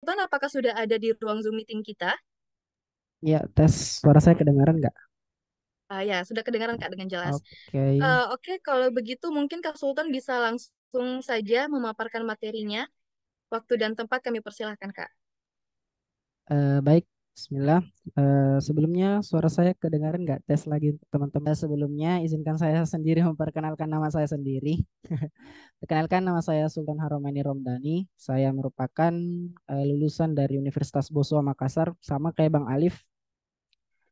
Tuan, apakah sudah ada di ruang Zoom meeting kita? Ya, tes suara saya kedengaran nggak? Ah, ya, sudah kedengaran Kak dengan jelas. Oke. Okay. Uh, eh, okay, kalau begitu mungkin Kak Sultan bisa langsung saja memaparkan materinya. Waktu dan tempat kami persilahkan, Kak. Uh, baik, Bismillah. Uh, sebelumnya suara saya kedengaran nggak? Tes lagi teman-teman. Eh, sebelumnya izinkan saya sendiri memperkenalkan nama saya sendiri. Perkenalkan nama saya Sultan Haromani Romdani. Saya merupakan uh, lulusan dari Universitas Boswa Makassar sama kayak Bang Alif.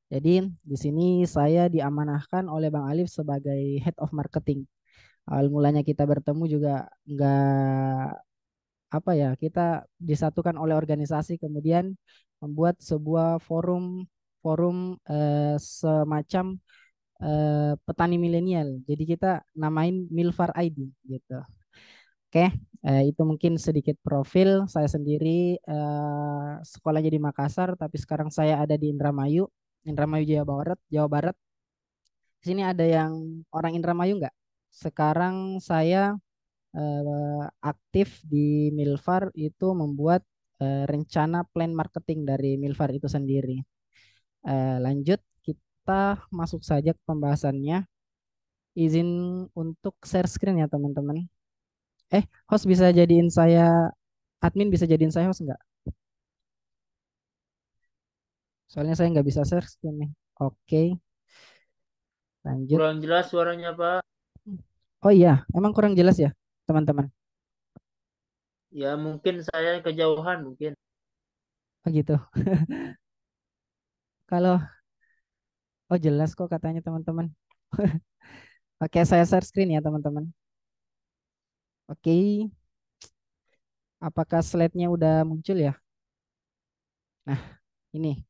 Jadi di sini saya diamanahkan oleh Bang Alif sebagai Head of Marketing. Awal mulanya kita bertemu juga nggak apa ya kita disatukan oleh organisasi kemudian membuat sebuah forum forum eh, semacam eh, petani milenial. Jadi kita namain Milfar ID gitu. Oke, eh, itu mungkin sedikit profil saya sendiri eh, sekolahnya di Makassar, tapi sekarang saya ada di Indramayu, Indramayu Jawa Barat, Jawa Barat. Di Sini ada yang orang Indramayu enggak? Sekarang saya aktif di Milfar itu membuat Eh, rencana plan marketing dari Milvar itu sendiri. Uh, lanjut kita masuk saja ke pembahasannya. Izin untuk share screen ya teman-teman. Eh, host bisa jadiin saya admin bisa jadiin saya host nggak? Soalnya saya nggak bisa share screen nih. Oke. Okay. Lanjut. Kurang jelas suaranya, Pak. Oh iya, emang kurang jelas ya, teman-teman. Ya mungkin saya kejauhan mungkin. Oh gitu. Kalau Oh jelas kok katanya teman-teman. Oke, saya share screen ya teman-teman. Oke. Apakah slide-nya udah muncul ya? Nah, ini.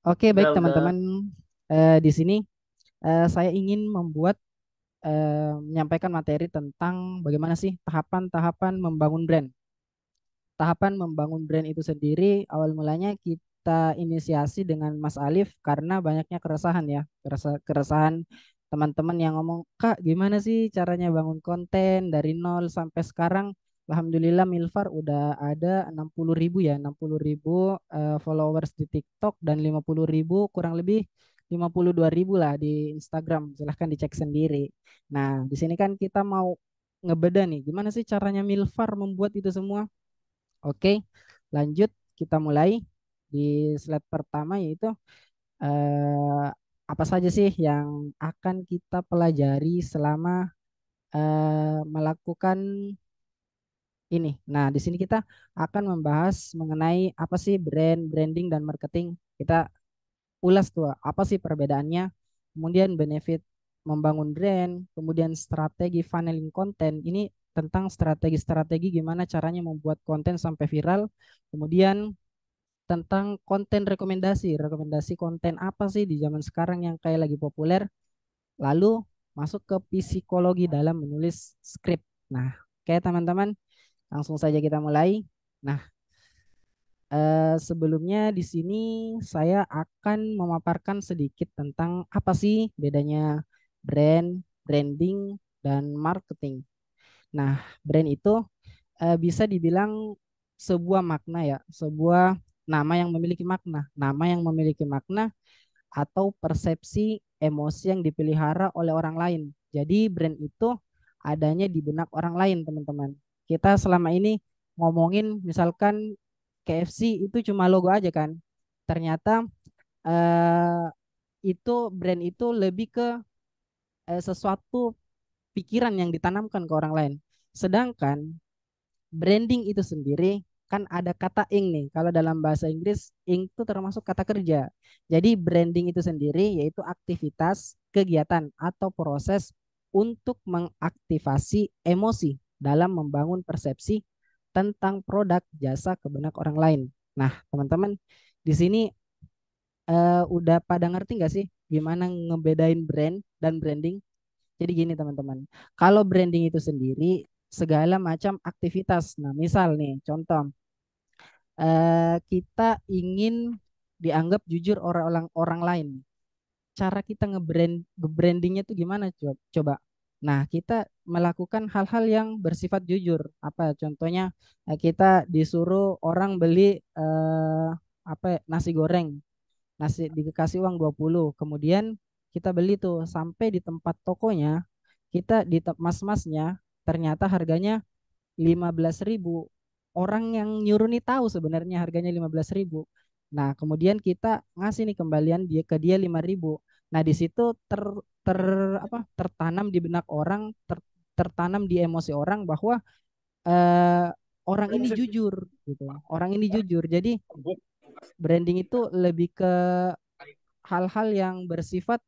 Oke, baik teman-teman. Uh, di sini uh, saya ingin membuat Eh, menyampaikan materi tentang bagaimana sih tahapan-tahapan membangun brand. Tahapan membangun brand itu sendiri awal mulanya kita inisiasi dengan Mas Alif karena banyaknya keresahan ya, keresahan teman-teman yang ngomong, "Kak, gimana sih caranya bangun konten dari nol sampai sekarang?" Alhamdulillah Milfar udah ada 60 ribu ya, 60 ribu eh, followers di TikTok dan 50 ribu kurang lebih 52 ribu lah di Instagram. Silahkan dicek sendiri. Nah, di sini kan kita mau ngebeda nih. Gimana sih caranya Milfar membuat itu semua? Oke, lanjut kita mulai di slide pertama yaitu eh, apa saja sih yang akan kita pelajari selama eh, melakukan ini. Nah, di sini kita akan membahas mengenai apa sih brand, branding dan marketing. Kita ulas tuh apa sih perbedaannya, kemudian benefit membangun brand, kemudian strategi funneling konten. Ini tentang strategi-strategi gimana caranya membuat konten sampai viral, kemudian tentang konten rekomendasi, rekomendasi konten apa sih di zaman sekarang yang kayak lagi populer. Lalu masuk ke psikologi dalam menulis skrip. Nah, kayak teman-teman, langsung saja kita mulai. Nah, Eh, sebelumnya di sini saya akan memaparkan sedikit tentang apa sih bedanya brand, branding, dan marketing. Nah, brand itu eh, bisa dibilang sebuah makna ya, sebuah nama yang memiliki makna, nama yang memiliki makna atau persepsi emosi yang dipelihara oleh orang lain. Jadi brand itu adanya di benak orang lain, teman-teman. Kita selama ini ngomongin misalkan KFC itu cuma logo aja kan. Ternyata uh, itu brand itu lebih ke uh, sesuatu pikiran yang ditanamkan ke orang lain. Sedangkan branding itu sendiri kan ada kata ing nih. Kalau dalam bahasa Inggris ing itu termasuk kata kerja. Jadi branding itu sendiri yaitu aktivitas, kegiatan atau proses untuk mengaktifasi emosi dalam membangun persepsi tentang produk jasa ke benak orang lain. Nah, teman-teman, di sini uh, udah pada ngerti nggak sih gimana ngebedain brand dan branding? Jadi gini teman-teman, kalau branding itu sendiri segala macam aktivitas. Nah, misal nih, contoh uh, kita ingin dianggap jujur orang orang orang lain. Cara kita ngebrand, ngebrandingnya tuh gimana coba? Coba Nah, kita melakukan hal-hal yang bersifat jujur. Apa contohnya eh, kita disuruh orang beli eh, apa ya, nasi goreng. Nasi dikasih uang 20. Kemudian kita beli tuh sampai di tempat tokonya, kita di mas-masnya ternyata harganya 15.000. Orang yang nyuruh nih tahu sebenarnya harganya 15.000. Nah, kemudian kita ngasih nih kembalian dia ke dia 5000 Nah, di situ ter ter apa? tertanam di benak orang, ter, tertanam di emosi orang bahwa eh, orang ini jujur gitu. Orang ini iya. jujur. Jadi branding itu lebih ke hal-hal yang bersifat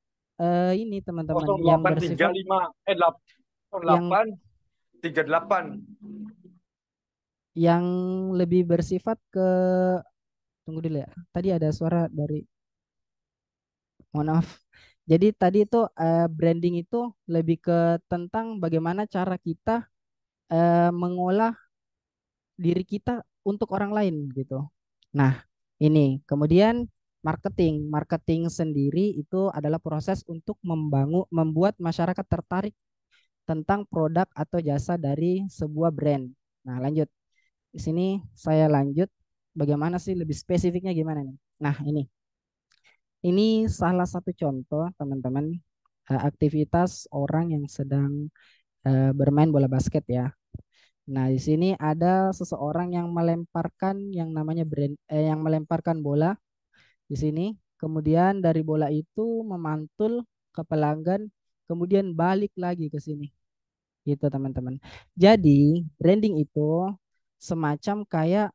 eh, ini teman-teman yang bersifat 35 eh 8 yang, 38 yang lebih bersifat ke tunggu dulu ya. Tadi ada suara dari Mohon maaf. Jadi tadi itu uh, branding itu lebih ke tentang bagaimana cara kita uh, mengolah diri kita untuk orang lain gitu. Nah, ini kemudian marketing. Marketing sendiri itu adalah proses untuk membangun membuat masyarakat tertarik tentang produk atau jasa dari sebuah brand. Nah, lanjut. Di sini saya lanjut bagaimana sih lebih spesifiknya gimana nih? Nah, ini ini salah satu contoh teman-teman eh, aktivitas orang yang sedang eh, bermain bola basket ya. Nah, di sini ada seseorang yang melemparkan yang namanya brand, eh, yang melemparkan bola di sini. Kemudian dari bola itu memantul ke pelanggan, kemudian balik lagi ke sini. Gitu, teman-teman. Jadi, branding itu semacam kayak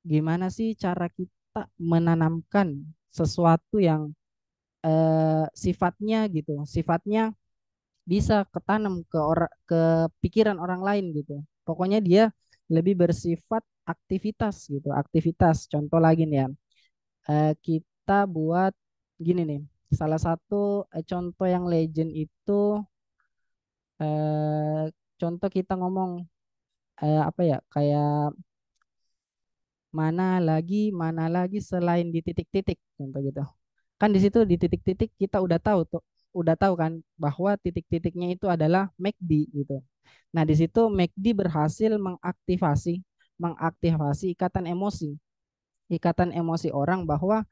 gimana sih cara kita menanamkan sesuatu yang eh, sifatnya gitu, sifatnya bisa ketanam ke orang ke pikiran orang lain gitu. Pokoknya dia lebih bersifat aktivitas gitu, aktivitas. Contoh lagi nih ya, eh, kita buat gini nih, salah satu eh, contoh yang legend itu eh, contoh kita ngomong eh, apa ya kayak mana lagi mana lagi selain di titik-titik contoh gitu kan di situ di titik-titik kita udah tahu tuh udah tahu kan bahwa titik-titiknya itu adalah MACD gitu. Nah, di situ MACD berhasil mengaktifasi mengaktifasi ikatan emosi. Ikatan emosi orang bahwa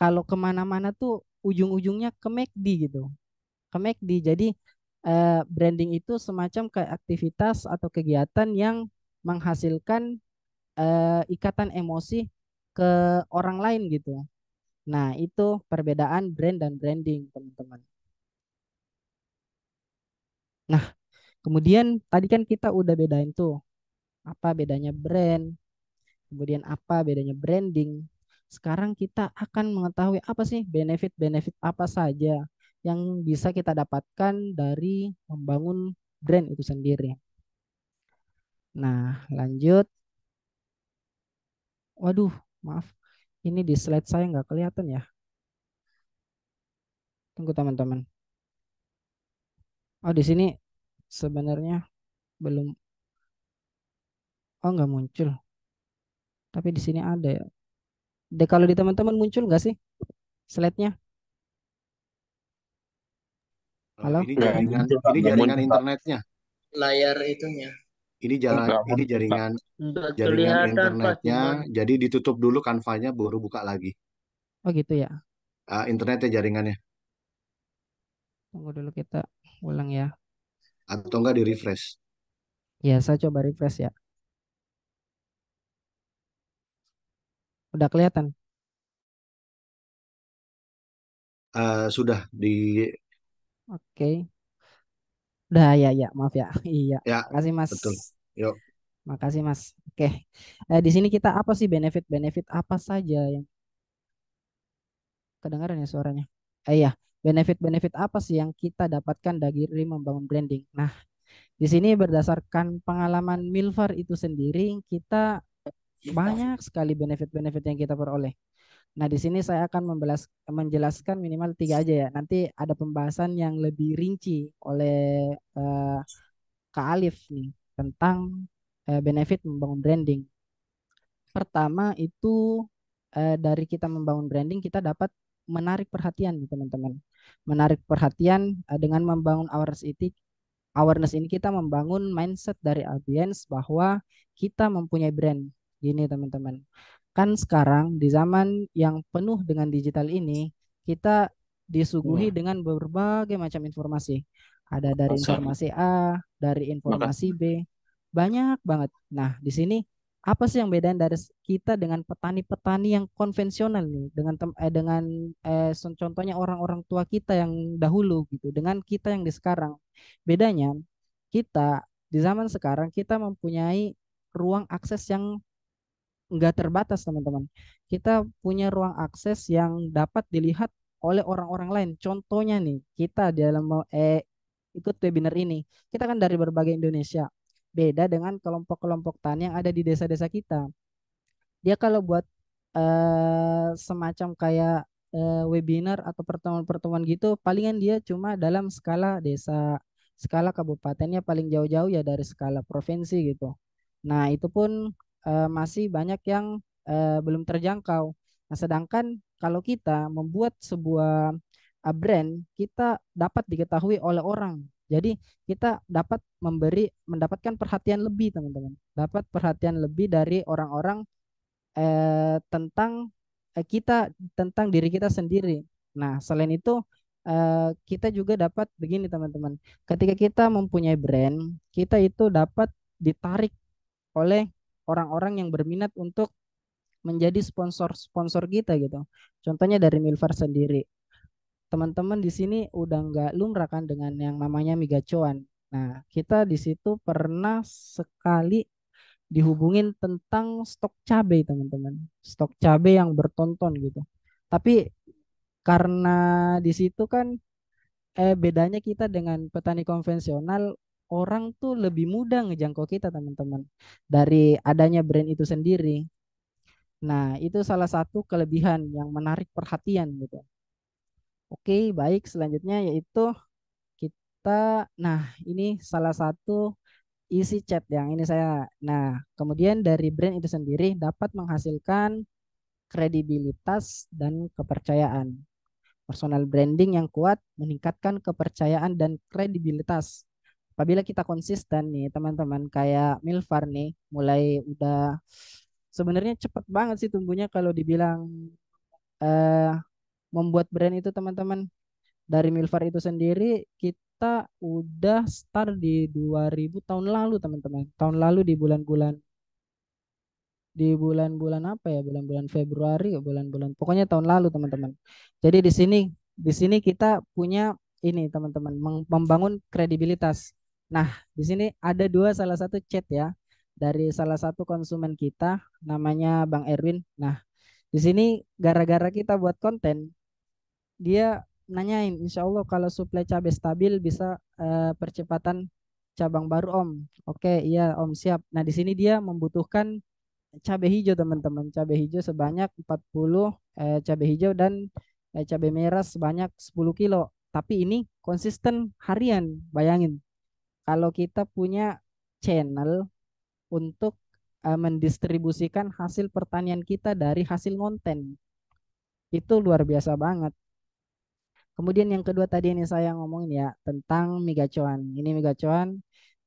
kalau kemana-mana tuh ujung-ujungnya ke MACD gitu. Ke MACD. Jadi eh, branding itu semacam kayak aktivitas atau kegiatan yang menghasilkan eh, ikatan emosi ke orang lain gitu Nah, itu perbedaan brand dan branding, teman-teman. Nah, kemudian tadi kan kita udah bedain tuh apa bedanya brand, kemudian apa bedanya branding. Sekarang kita akan mengetahui apa sih benefit-benefit apa saja yang bisa kita dapatkan dari membangun brand itu sendiri. Nah, lanjut. Waduh, maaf. Ini di slide saya nggak kelihatan ya. Tunggu teman-teman. Oh, di sini sebenarnya belum. Oh, nggak muncul. Tapi di sini ada ya. De, kalau di teman-teman muncul nggak sih slide-nya? Nah, Halo? Ini jaringan, ini jaringan internetnya. Layar itunya. Ini jalan enggak, ini jaringan enggak jaringan internetnya. jadi ditutup dulu kanvanya baru buka lagi. Oh gitu ya. Uh, internetnya jaringannya. Tunggu dulu kita ulang ya. Atau enggak di refresh? Ya, saya coba refresh ya. Udah kelihatan? Uh, sudah di Oke. Okay. Udah ya ya, maaf ya. Iya. Ya, kasih Mas. Betul. Yuk. Makasih Mas. Oke. Nah, di sini kita apa sih benefit-benefit apa saja yang kedengaran ya suaranya? Eh, iya, benefit-benefit apa sih yang kita dapatkan dari membangun branding? Nah, di sini berdasarkan pengalaman Milvar itu sendiri kita banyak sekali benefit-benefit yang kita peroleh. Nah, di sini saya akan membelas, menjelaskan minimal tiga aja ya. Nanti ada pembahasan yang lebih rinci oleh uh, Kak Alif nih tentang eh, benefit membangun branding. Pertama itu eh, dari kita membangun branding kita dapat menarik perhatian nih teman-teman. Menarik perhatian eh, dengan membangun awareness itu awareness ini kita membangun mindset dari audiens bahwa kita mempunyai brand. Gini teman-teman. Kan sekarang di zaman yang penuh dengan digital ini, kita disuguhi iya. dengan berbagai macam informasi. Ada dari informasi A, dari informasi B. Banyak banget. Nah, di sini apa sih yang beda dari kita dengan petani-petani yang konvensional nih dengan eh, dengan eh, contohnya orang-orang tua kita yang dahulu gitu dengan kita yang di sekarang bedanya kita di zaman sekarang kita mempunyai ruang akses yang enggak terbatas teman-teman kita punya ruang akses yang dapat dilihat oleh orang-orang lain contohnya nih kita dalam eh, ikut webinar ini. Kita kan dari berbagai Indonesia. Beda dengan kelompok-kelompok tani yang ada di desa-desa kita. Dia kalau buat eh, semacam kayak eh, webinar atau pertemuan-pertemuan gitu, palingan dia cuma dalam skala desa, skala kabupatennya paling jauh-jauh ya dari skala provinsi gitu. Nah, itu pun eh, masih banyak yang belum terjangkau. Nah, sedangkan kalau kita membuat sebuah brand kita dapat diketahui oleh orang. Jadi kita dapat memberi mendapatkan perhatian lebih teman-teman. Dapat perhatian lebih dari orang-orang eh, tentang eh, kita tentang diri kita sendiri. Nah selain itu eh, kita juga dapat begini teman-teman. Ketika kita mempunyai brand, kita itu dapat ditarik oleh orang-orang yang berminat untuk menjadi sponsor-sponsor kita gitu. Contohnya dari Milver sendiri teman-teman di sini udah nggak lumrah kan dengan yang namanya migacuan. Nah, kita di situ pernah sekali dihubungin tentang stok cabai, teman-teman. Stok cabai yang bertonton gitu. Tapi karena di situ kan eh bedanya kita dengan petani konvensional orang tuh lebih mudah ngejangkau kita, teman-teman. Dari adanya brand itu sendiri. Nah, itu salah satu kelebihan yang menarik perhatian gitu. Oke, baik. Selanjutnya yaitu kita, nah ini salah satu isi chat yang ini saya. Nah, kemudian dari brand itu sendiri dapat menghasilkan kredibilitas dan kepercayaan. Personal branding yang kuat meningkatkan kepercayaan dan kredibilitas. Apabila kita konsisten nih teman-teman kayak Milfar nih mulai udah sebenarnya cepat banget sih tumbuhnya kalau dibilang eh, membuat brand itu teman-teman dari Milfar itu sendiri kita udah start di 2000 tahun lalu teman-teman tahun lalu di bulan-bulan di bulan-bulan apa ya bulan-bulan Februari bulan-bulan pokoknya tahun lalu teman-teman jadi di sini di sini kita punya ini teman-teman membangun kredibilitas nah di sini ada dua salah satu chat ya dari salah satu konsumen kita namanya Bang Erwin. Nah, di sini gara-gara kita buat konten, dia nanyain insya Allah kalau suplai cabai stabil bisa uh, percepatan cabang baru om oke iya om siap nah di sini dia membutuhkan cabai hijau teman-teman cabai hijau sebanyak 40 eh, cabai hijau dan eh, cabai merah sebanyak 10 kilo tapi ini konsisten harian bayangin kalau kita punya channel untuk eh, mendistribusikan hasil pertanian kita dari hasil konten itu luar biasa banget Kemudian yang kedua tadi ini saya ngomongin ya tentang migacuan. Ini migacuan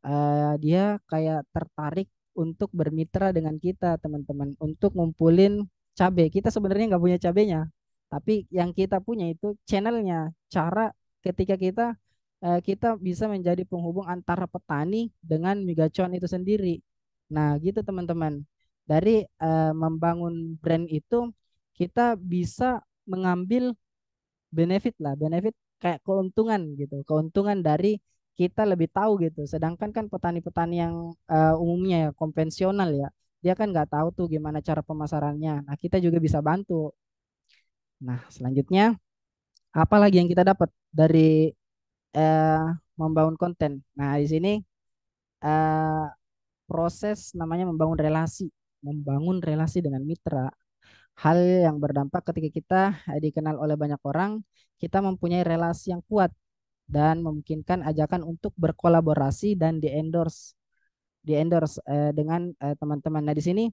uh, eh, dia kayak tertarik untuk bermitra dengan kita teman-teman untuk ngumpulin cabe. Kita sebenarnya nggak punya cabenya, tapi yang kita punya itu channelnya. Cara ketika kita uh, kita bisa menjadi penghubung antara petani dengan migacuan itu sendiri. Nah gitu teman-teman. Dari uh, membangun brand itu kita bisa mengambil benefit lah benefit kayak keuntungan gitu keuntungan dari kita lebih tahu gitu sedangkan kan petani-petani yang uh, umumnya ya konvensional ya dia kan nggak tahu tuh gimana cara pemasarannya nah kita juga bisa bantu nah selanjutnya apa lagi yang kita dapat dari uh, membangun konten nah di sini uh, proses namanya membangun relasi membangun relasi dengan mitra hal yang berdampak ketika kita eh, dikenal oleh banyak orang, kita mempunyai relasi yang kuat dan memungkinkan ajakan untuk berkolaborasi dan di-endorse di-endorse eh, dengan eh, teman-teman. Eh, nah, di sini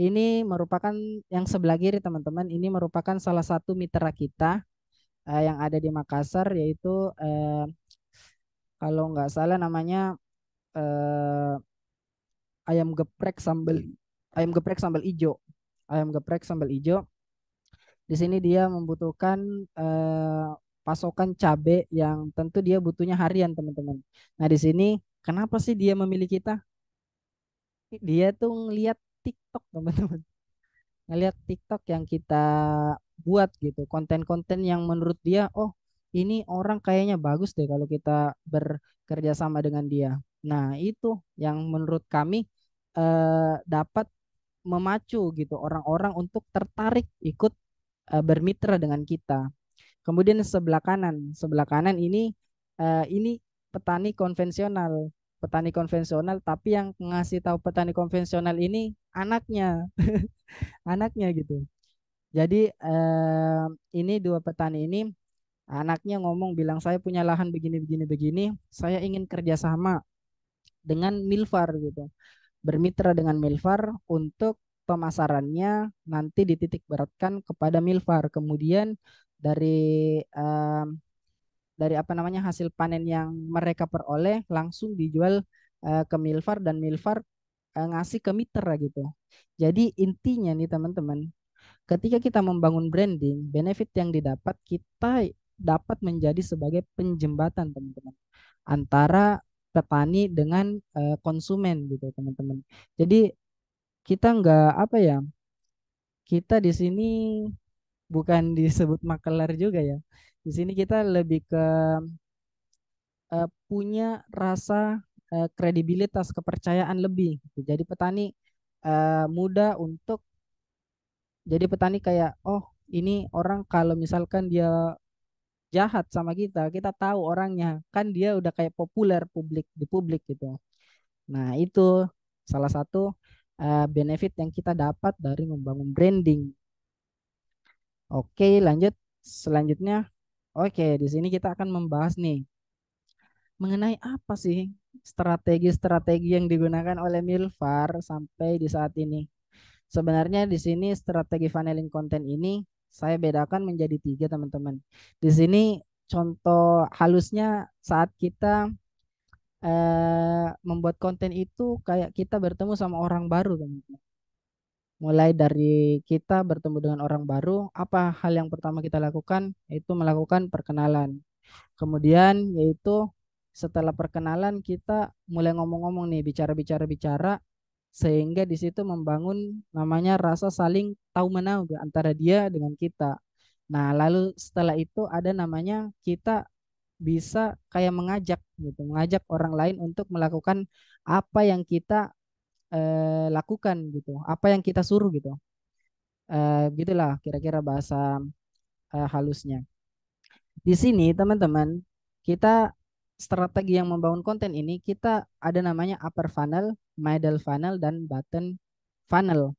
ini merupakan yang sebelah kiri teman-teman, ini merupakan salah satu mitra kita eh, yang ada di Makassar yaitu eh, kalau nggak salah namanya eh, ayam geprek sambal ayam geprek sambal ijo ayam geprek sambal hijau. Di sini dia membutuhkan eh, pasokan cabe yang tentu dia butuhnya harian teman-teman. Nah di sini kenapa sih dia memilih kita? Dia tuh ngeliat TikTok teman-teman, ngeliat TikTok yang kita buat gitu, konten-konten yang menurut dia, oh ini orang kayaknya bagus deh kalau kita bekerja sama dengan dia. Nah itu yang menurut kami eh, dapat memacu gitu orang-orang untuk tertarik ikut uh, bermitra dengan kita. Kemudian sebelah kanan, sebelah kanan ini uh, ini petani konvensional, petani konvensional tapi yang ngasih tahu petani konvensional ini anaknya. anaknya gitu. Jadi eh, ini dua petani ini anaknya ngomong bilang saya punya lahan begini begini begini, saya ingin kerjasama dengan Milfar gitu bermitra dengan Milfar untuk pemasarannya nanti dititik beratkan kepada Milfar. Kemudian dari um, dari apa namanya hasil panen yang mereka peroleh langsung dijual uh, ke Milfar dan Milfar uh, eh, ngasih ke mitra gitu. Jadi intinya nih teman-teman, ketika kita membangun branding, benefit yang didapat kita dapat menjadi sebagai penjembatan teman-teman antara petani dengan uh, konsumen gitu teman-teman. Jadi kita nggak apa ya, kita di sini bukan disebut makelar juga ya. Di sini kita lebih ke uh, punya rasa uh, kredibilitas kepercayaan lebih. Gitu. Jadi petani uh, mudah untuk jadi petani kayak oh ini orang kalau misalkan dia jahat sama kita, kita tahu orangnya, kan dia udah kayak populer publik di publik gitu. Nah, itu salah satu uh, benefit yang kita dapat dari membangun branding. Oke, lanjut selanjutnya. Oke, di sini kita akan membahas nih mengenai apa sih strategi-strategi yang digunakan oleh Milfar sampai di saat ini. Sebenarnya di sini strategi funneling konten ini saya bedakan menjadi tiga teman-teman. Di sini contoh halusnya saat kita eh, membuat konten itu kayak kita bertemu sama orang baru teman-teman. Mulai dari kita bertemu dengan orang baru, apa hal yang pertama kita lakukan? Yaitu melakukan perkenalan. Kemudian yaitu setelah perkenalan kita mulai ngomong-ngomong nih bicara-bicara bicara sehingga di situ membangun namanya rasa saling tahu menahu antara dia dengan kita. Nah, lalu setelah itu ada namanya kita bisa kayak mengajak gitu, mengajak orang lain untuk melakukan apa yang kita eh, lakukan gitu, apa yang kita suruh gitu. Eh, gitulah kira-kira bahasa eh, halusnya. Di sini teman-teman kita strategi yang membangun konten ini kita ada namanya upper funnel, middle funnel dan button funnel.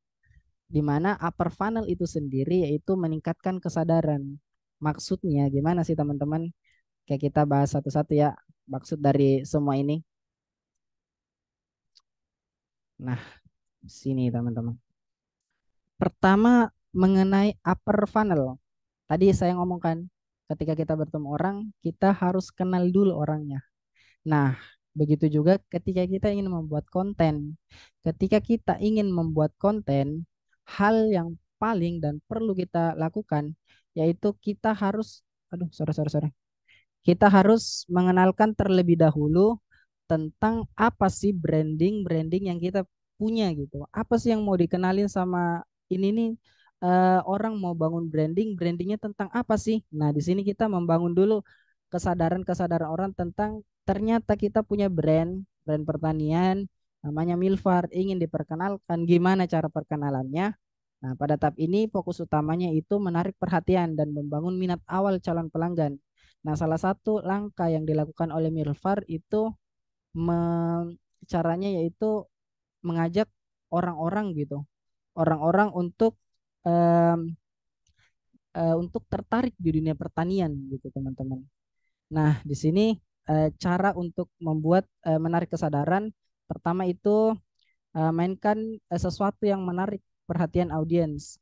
Di mana upper funnel itu sendiri yaitu meningkatkan kesadaran. Maksudnya gimana sih teman-teman? Kayak kita bahas satu-satu ya maksud dari semua ini. Nah, sini teman-teman. Pertama mengenai upper funnel. Tadi saya ngomongkan ketika kita bertemu orang, kita harus kenal dulu orangnya. Nah, Begitu juga ketika kita ingin membuat konten. Ketika kita ingin membuat konten, hal yang paling dan perlu kita lakukan yaitu kita harus aduh sorry sorry sorry. Kita harus mengenalkan terlebih dahulu tentang apa sih branding-branding yang kita punya gitu. Apa sih yang mau dikenalin sama ini nih uh, orang mau bangun branding, brandingnya tentang apa sih? Nah, di sini kita membangun dulu kesadaran-kesadaran orang tentang ternyata kita punya brand, brand pertanian, namanya milfar ingin diperkenalkan, gimana cara perkenalannya. Nah, pada tahap ini fokus utamanya itu menarik perhatian dan membangun minat awal calon pelanggan. Nah, salah satu langkah yang dilakukan oleh Milfar itu caranya yaitu mengajak orang-orang gitu, orang-orang untuk um, uh, untuk tertarik di dunia pertanian gitu, teman-teman. Nah, di sini eh, cara untuk membuat eh, menarik kesadaran pertama itu eh, mainkan sesuatu yang menarik perhatian audiens.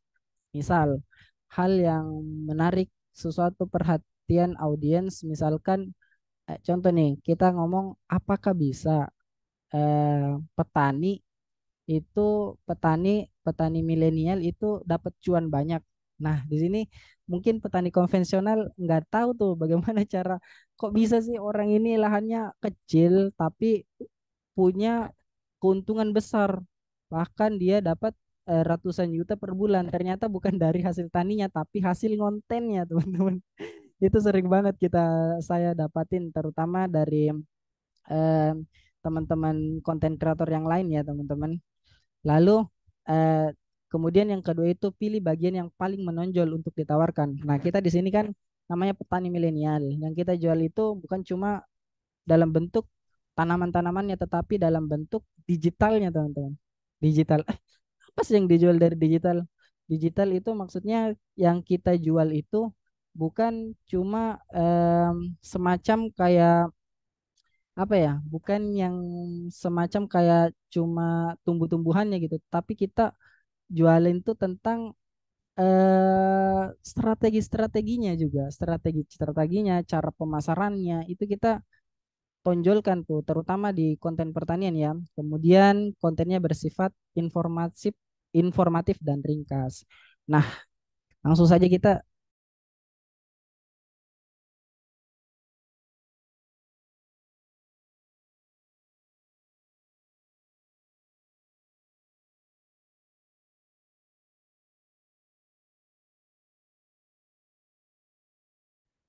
Misal, hal yang menarik sesuatu perhatian audiens misalkan contoh nih, kita ngomong apakah bisa petani itu petani petani milenial itu dapat cuan banyak Nah, di sini mungkin petani konvensional nggak tahu tuh bagaimana cara kok bisa sih orang ini lahannya kecil tapi punya keuntungan besar. Bahkan dia dapat eh, ratusan juta per bulan. Ternyata bukan dari hasil taninya tapi hasil kontennya, teman-teman. Itu sering banget kita saya dapatin terutama dari teman eh, teman-teman konten kreator yang lain ya, teman-teman. Lalu eh, Kemudian yang kedua itu pilih bagian yang paling menonjol untuk ditawarkan. Nah, kita di sini kan namanya petani milenial. Yang kita jual itu bukan cuma dalam bentuk tanaman-tanamannya tetapi dalam bentuk digitalnya, teman-teman. Digital. apa sih yang dijual dari digital? Digital itu maksudnya yang kita jual itu bukan cuma um, semacam kayak apa ya bukan yang semacam kayak cuma tumbuh-tumbuhannya gitu tapi kita jualin tuh tentang eh strategi-strateginya juga, strategi-strateginya, cara pemasarannya itu kita tonjolkan tuh terutama di konten pertanian ya. Kemudian kontennya bersifat informatif informatif dan ringkas. Nah, langsung saja kita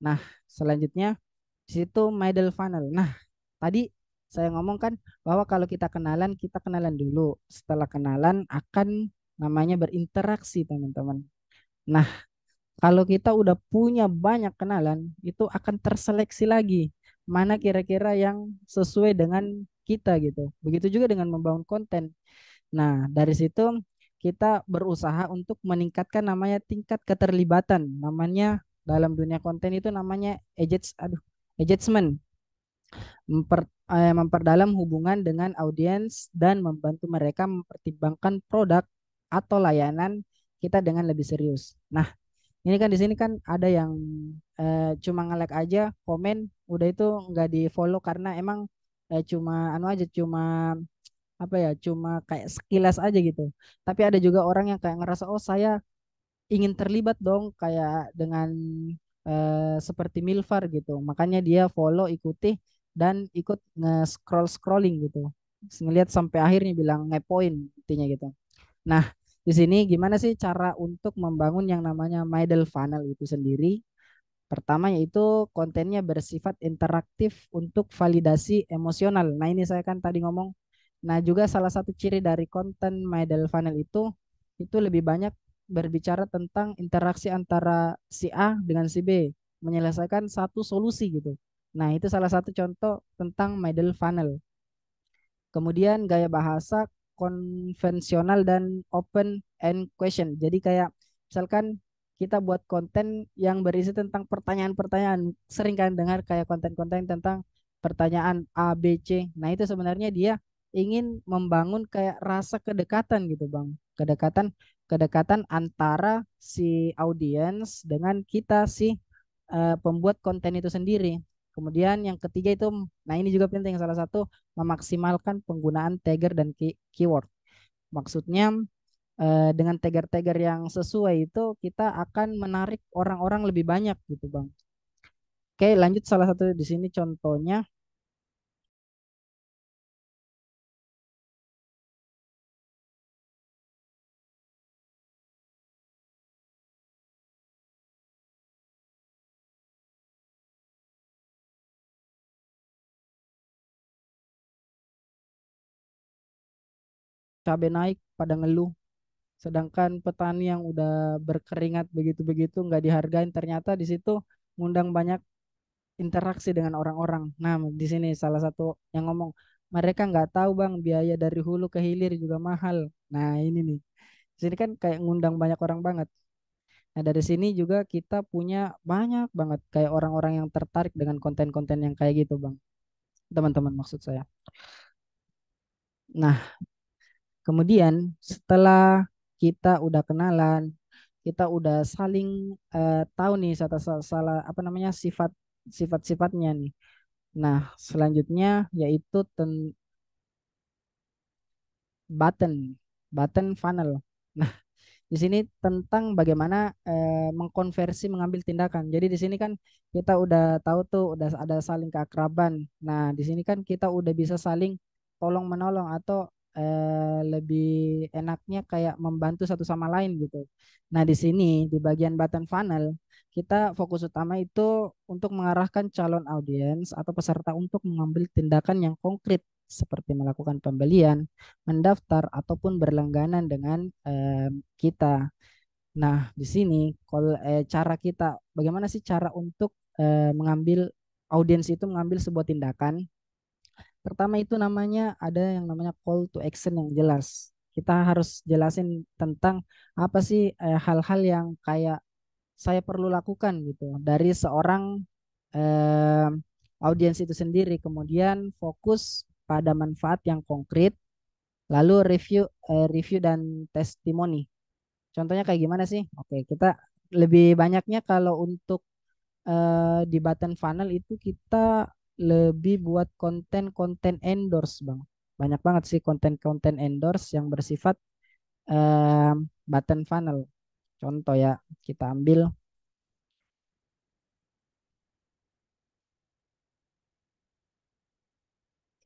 Nah, selanjutnya situ middle funnel. Nah, tadi saya ngomong kan bahwa kalau kita kenalan, kita kenalan dulu. Setelah kenalan akan namanya berinteraksi, teman-teman. Nah, kalau kita udah punya banyak kenalan, itu akan terseleksi lagi mana kira-kira yang sesuai dengan kita gitu. Begitu juga dengan membangun konten. Nah, dari situ kita berusaha untuk meningkatkan namanya tingkat keterlibatan, namanya dalam dunia konten itu namanya edges aduh, engagement. Memper, eh, memperdalam hubungan dengan audiens dan membantu mereka mempertimbangkan produk atau layanan kita dengan lebih serius. Nah, ini kan di sini kan ada yang eh, cuma nge-like aja, komen, udah itu nggak di-follow karena emang eh, cuma anu aja cuma apa ya cuma kayak sekilas aja gitu tapi ada juga orang yang kayak ngerasa oh saya ingin terlibat dong kayak dengan eh, seperti Milfar gitu. Makanya dia follow, ikuti dan ikut nge-scroll scrolling gitu. Ngelihat sampai akhirnya bilang ngepoin intinya gitu. Nah, di sini gimana sih cara untuk membangun yang namanya middle funnel itu sendiri? Pertama yaitu kontennya bersifat interaktif untuk validasi emosional. Nah, ini saya kan tadi ngomong Nah, juga salah satu ciri dari konten middle funnel itu itu lebih banyak berbicara tentang interaksi antara si A dengan si B, menyelesaikan satu solusi gitu. Nah, itu salah satu contoh tentang middle funnel. Kemudian gaya bahasa konvensional dan open end question. Jadi kayak misalkan kita buat konten yang berisi tentang pertanyaan-pertanyaan. Sering kalian dengar kayak konten-konten tentang pertanyaan A, B, C. Nah, itu sebenarnya dia ingin membangun kayak rasa kedekatan gitu, Bang. Kedekatan kedekatan antara si audiens dengan kita si uh, pembuat konten itu sendiri. Kemudian yang ketiga itu, nah ini juga penting salah satu memaksimalkan penggunaan tagger dan key keyword. Maksudnya uh, dengan tagger-tagger yang sesuai itu kita akan menarik orang-orang lebih banyak gitu bang. Oke lanjut salah satu di sini contohnya cabai naik pada ngeluh sedangkan petani yang udah berkeringat begitu-begitu nggak dihargain ternyata di situ ngundang banyak interaksi dengan orang-orang nah di sini salah satu yang ngomong mereka nggak tahu bang biaya dari hulu ke hilir juga mahal nah ini nih di sini kan kayak ngundang banyak orang banget nah dari sini juga kita punya banyak banget kayak orang-orang yang tertarik dengan konten-konten yang kayak gitu bang teman-teman maksud saya nah Kemudian setelah kita udah kenalan, kita udah saling uh, tahu nih salah, salah, salah apa namanya sifat sifat-sifatnya nih. Nah, selanjutnya yaitu ten button, button funnel. Nah, di sini tentang bagaimana eh, mengkonversi mengambil tindakan. Jadi di sini kan kita udah tahu tuh udah ada saling keakraban. Nah, di sini kan kita udah bisa saling tolong menolong atau Eh, lebih enaknya kayak membantu satu sama lain gitu. Nah di sini di bagian button funnel kita fokus utama itu untuk mengarahkan calon audiens atau peserta untuk mengambil tindakan yang konkret seperti melakukan pembelian, mendaftar ataupun berlangganan dengan eh, kita. Nah di sini kalau eh, cara kita bagaimana sih cara untuk eh, mengambil audiens itu mengambil sebuah tindakan Pertama itu namanya ada yang namanya call to action yang jelas. Kita harus jelasin tentang apa sih eh, hal-hal eh, yang kayak saya perlu lakukan gitu dari seorang eh, audiens itu sendiri. Kemudian fokus pada manfaat yang konkret, lalu review eh, review dan testimoni. Contohnya kayak gimana sih? Oke, kita lebih banyaknya kalau untuk eh, di button funnel itu kita lebih buat konten-konten endorse bang banyak banget sih konten-konten endorse yang bersifat um, button funnel contoh ya kita ambil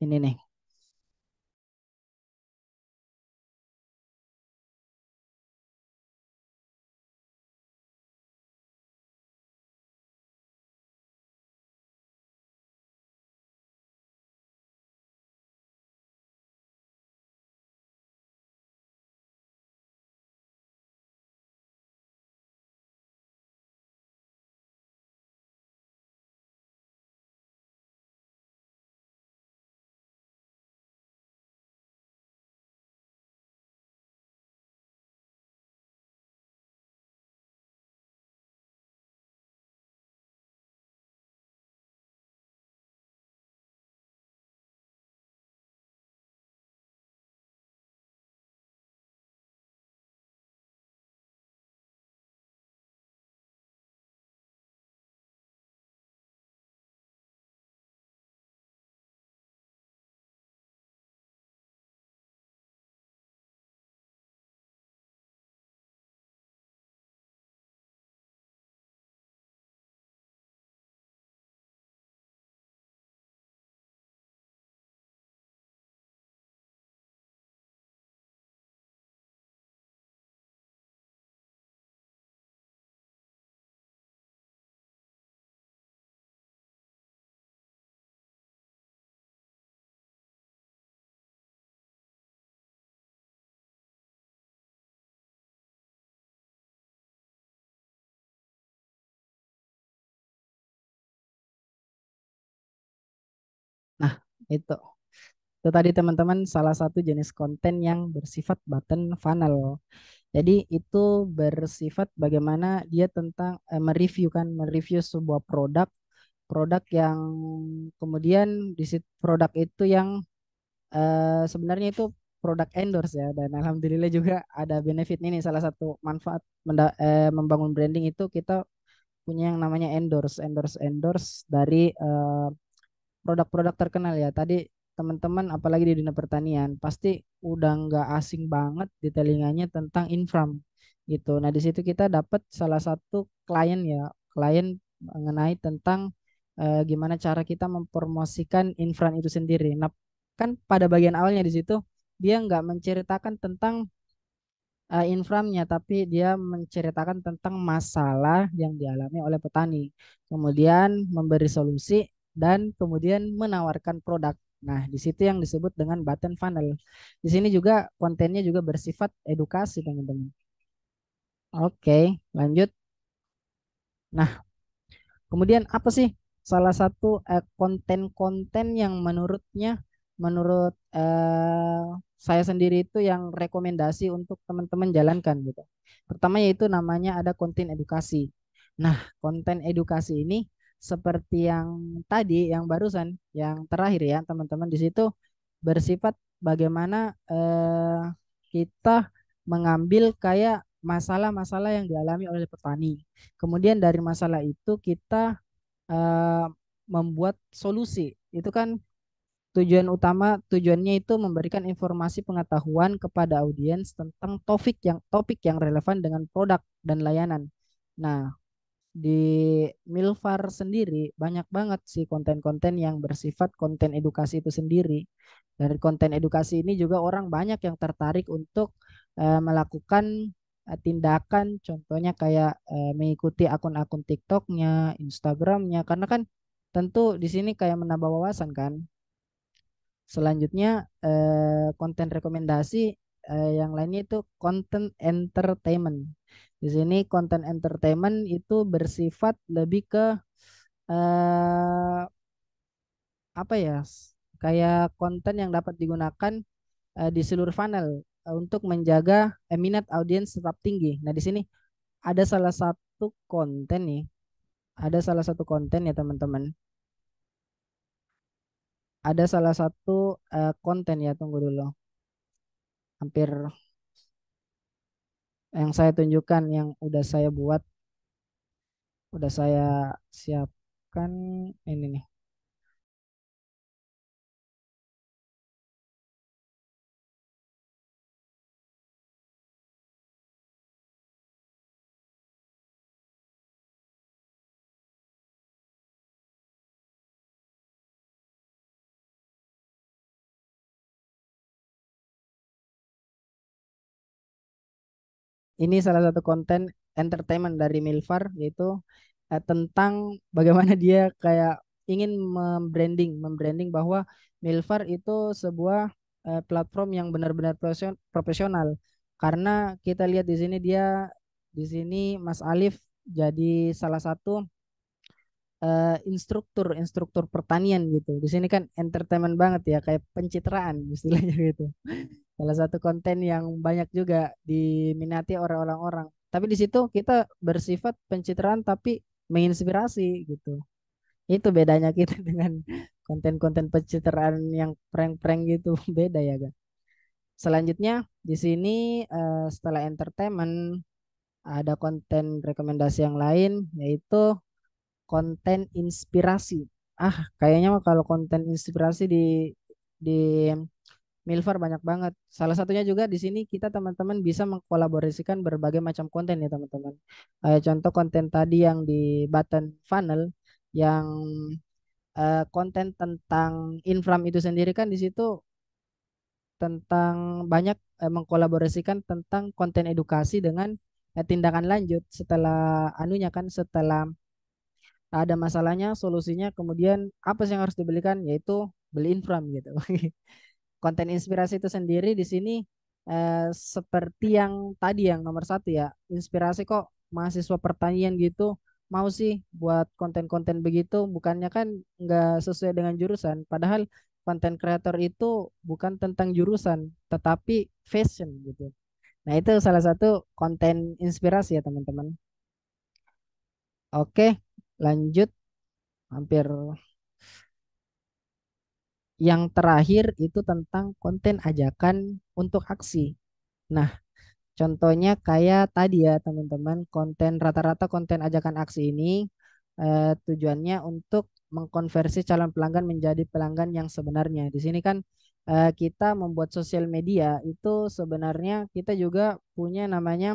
ini nih Itu. Itu tadi teman-teman salah satu jenis konten yang bersifat button funnel. Jadi itu bersifat bagaimana dia tentang eh, mereview kan, mereview sebuah produk, produk yang kemudian di produk itu yang eh, sebenarnya itu produk endorse ya dan alhamdulillah juga ada benefit ini salah satu manfaat eh, membangun branding itu kita punya yang namanya endorse, endorse, endorse dari eh, produk-produk terkenal ya tadi teman-teman apalagi di dunia pertanian pasti udah nggak asing banget di telinganya tentang infram gitu. Nah di situ kita dapat salah satu klien ya klien mengenai tentang e, gimana cara kita mempromosikan infram itu sendiri. Nah kan pada bagian awalnya di situ dia nggak menceritakan tentang e, inframnya tapi dia menceritakan tentang masalah yang dialami oleh petani kemudian memberi solusi dan kemudian menawarkan produk. Nah, di situ yang disebut dengan button funnel. Di sini juga kontennya juga bersifat edukasi, teman-teman. Oke, lanjut. Nah, kemudian apa sih salah satu eh, konten-konten eh, yang menurutnya menurut eh, saya sendiri itu yang rekomendasi untuk teman-teman jalankan gitu. Pertama yaitu namanya ada konten edukasi. Nah, konten edukasi ini seperti yang tadi yang barusan yang terakhir ya teman-teman di situ bersifat bagaimana eh, kita mengambil kayak masalah-masalah yang dialami oleh petani. Kemudian dari masalah itu kita eh, membuat solusi. Itu kan tujuan utama tujuannya itu memberikan informasi pengetahuan kepada audiens tentang topik yang topik yang relevan dengan produk dan layanan. Nah, di Milfar sendiri banyak banget sih konten-konten yang bersifat konten edukasi itu sendiri. Dari konten edukasi ini juga orang banyak yang tertarik untuk uh, melakukan uh, tindakan contohnya kayak uh, mengikuti akun-akun TikToknya, Instagramnya karena kan tentu di sini kayak menambah wawasan kan. Selanjutnya konten rekomendasi yang lainnya itu konten entertainment. Di sini konten entertainment itu bersifat lebih ke eh, apa ya? Kayak konten yang dapat digunakan eh, di seluruh funnel eh, untuk menjaga eh, minat audiens tetap tinggi. Nah, di sini ada salah satu konten nih. Ada salah satu konten ya, teman-teman. Ada salah satu eh, konten ya, tunggu dulu. Hampir yang saya tunjukkan yang udah saya buat udah saya siapkan ini nih ini salah satu konten entertainment dari Milfar yaitu eh, tentang bagaimana dia kayak ingin membranding, membranding bahwa Milfar itu sebuah eh, platform yang benar-benar profesional. Karena kita lihat di sini dia di sini Mas Alif jadi salah satu Eh, instruktur instruktur pertanian gitu di sini kan entertainment banget ya kayak pencitraan istilahnya gitu salah satu konten yang banyak juga diminati oleh orang-orang tapi di situ kita bersifat pencitraan tapi menginspirasi gitu itu bedanya kita dengan konten-konten pencitraan yang prank-prank gitu beda ya kan selanjutnya di sini eh, setelah entertainment ada konten rekomendasi yang lain yaitu konten inspirasi. Ah, kayaknya mah kalau konten inspirasi di di Milver banyak banget. Salah satunya juga di sini kita teman-teman bisa mengkolaborasikan berbagai macam konten ya teman-teman. Eh, contoh konten tadi yang di button funnel yang eh, konten tentang inflam itu sendiri kan di situ tentang banyak eh, mengkolaborasikan tentang konten edukasi dengan eh, tindakan lanjut setelah anunya kan setelah ada masalahnya, solusinya, kemudian apa sih yang harus dibelikan? Yaitu beli infram gitu. Konten inspirasi itu sendiri di sini eh, seperti yang tadi yang nomor satu ya, inspirasi kok mahasiswa pertanian gitu mau sih buat konten-konten begitu bukannya kan nggak sesuai dengan jurusan padahal konten kreator itu bukan tentang jurusan tetapi fashion gitu nah itu salah satu konten inspirasi ya teman-teman oke lanjut hampir yang terakhir itu tentang konten ajakan untuk aksi. Nah, contohnya kayak tadi ya teman-teman, konten rata-rata konten ajakan aksi ini eh, tujuannya untuk mengkonversi calon pelanggan menjadi pelanggan yang sebenarnya. Di sini kan eh, kita membuat sosial media itu sebenarnya kita juga punya namanya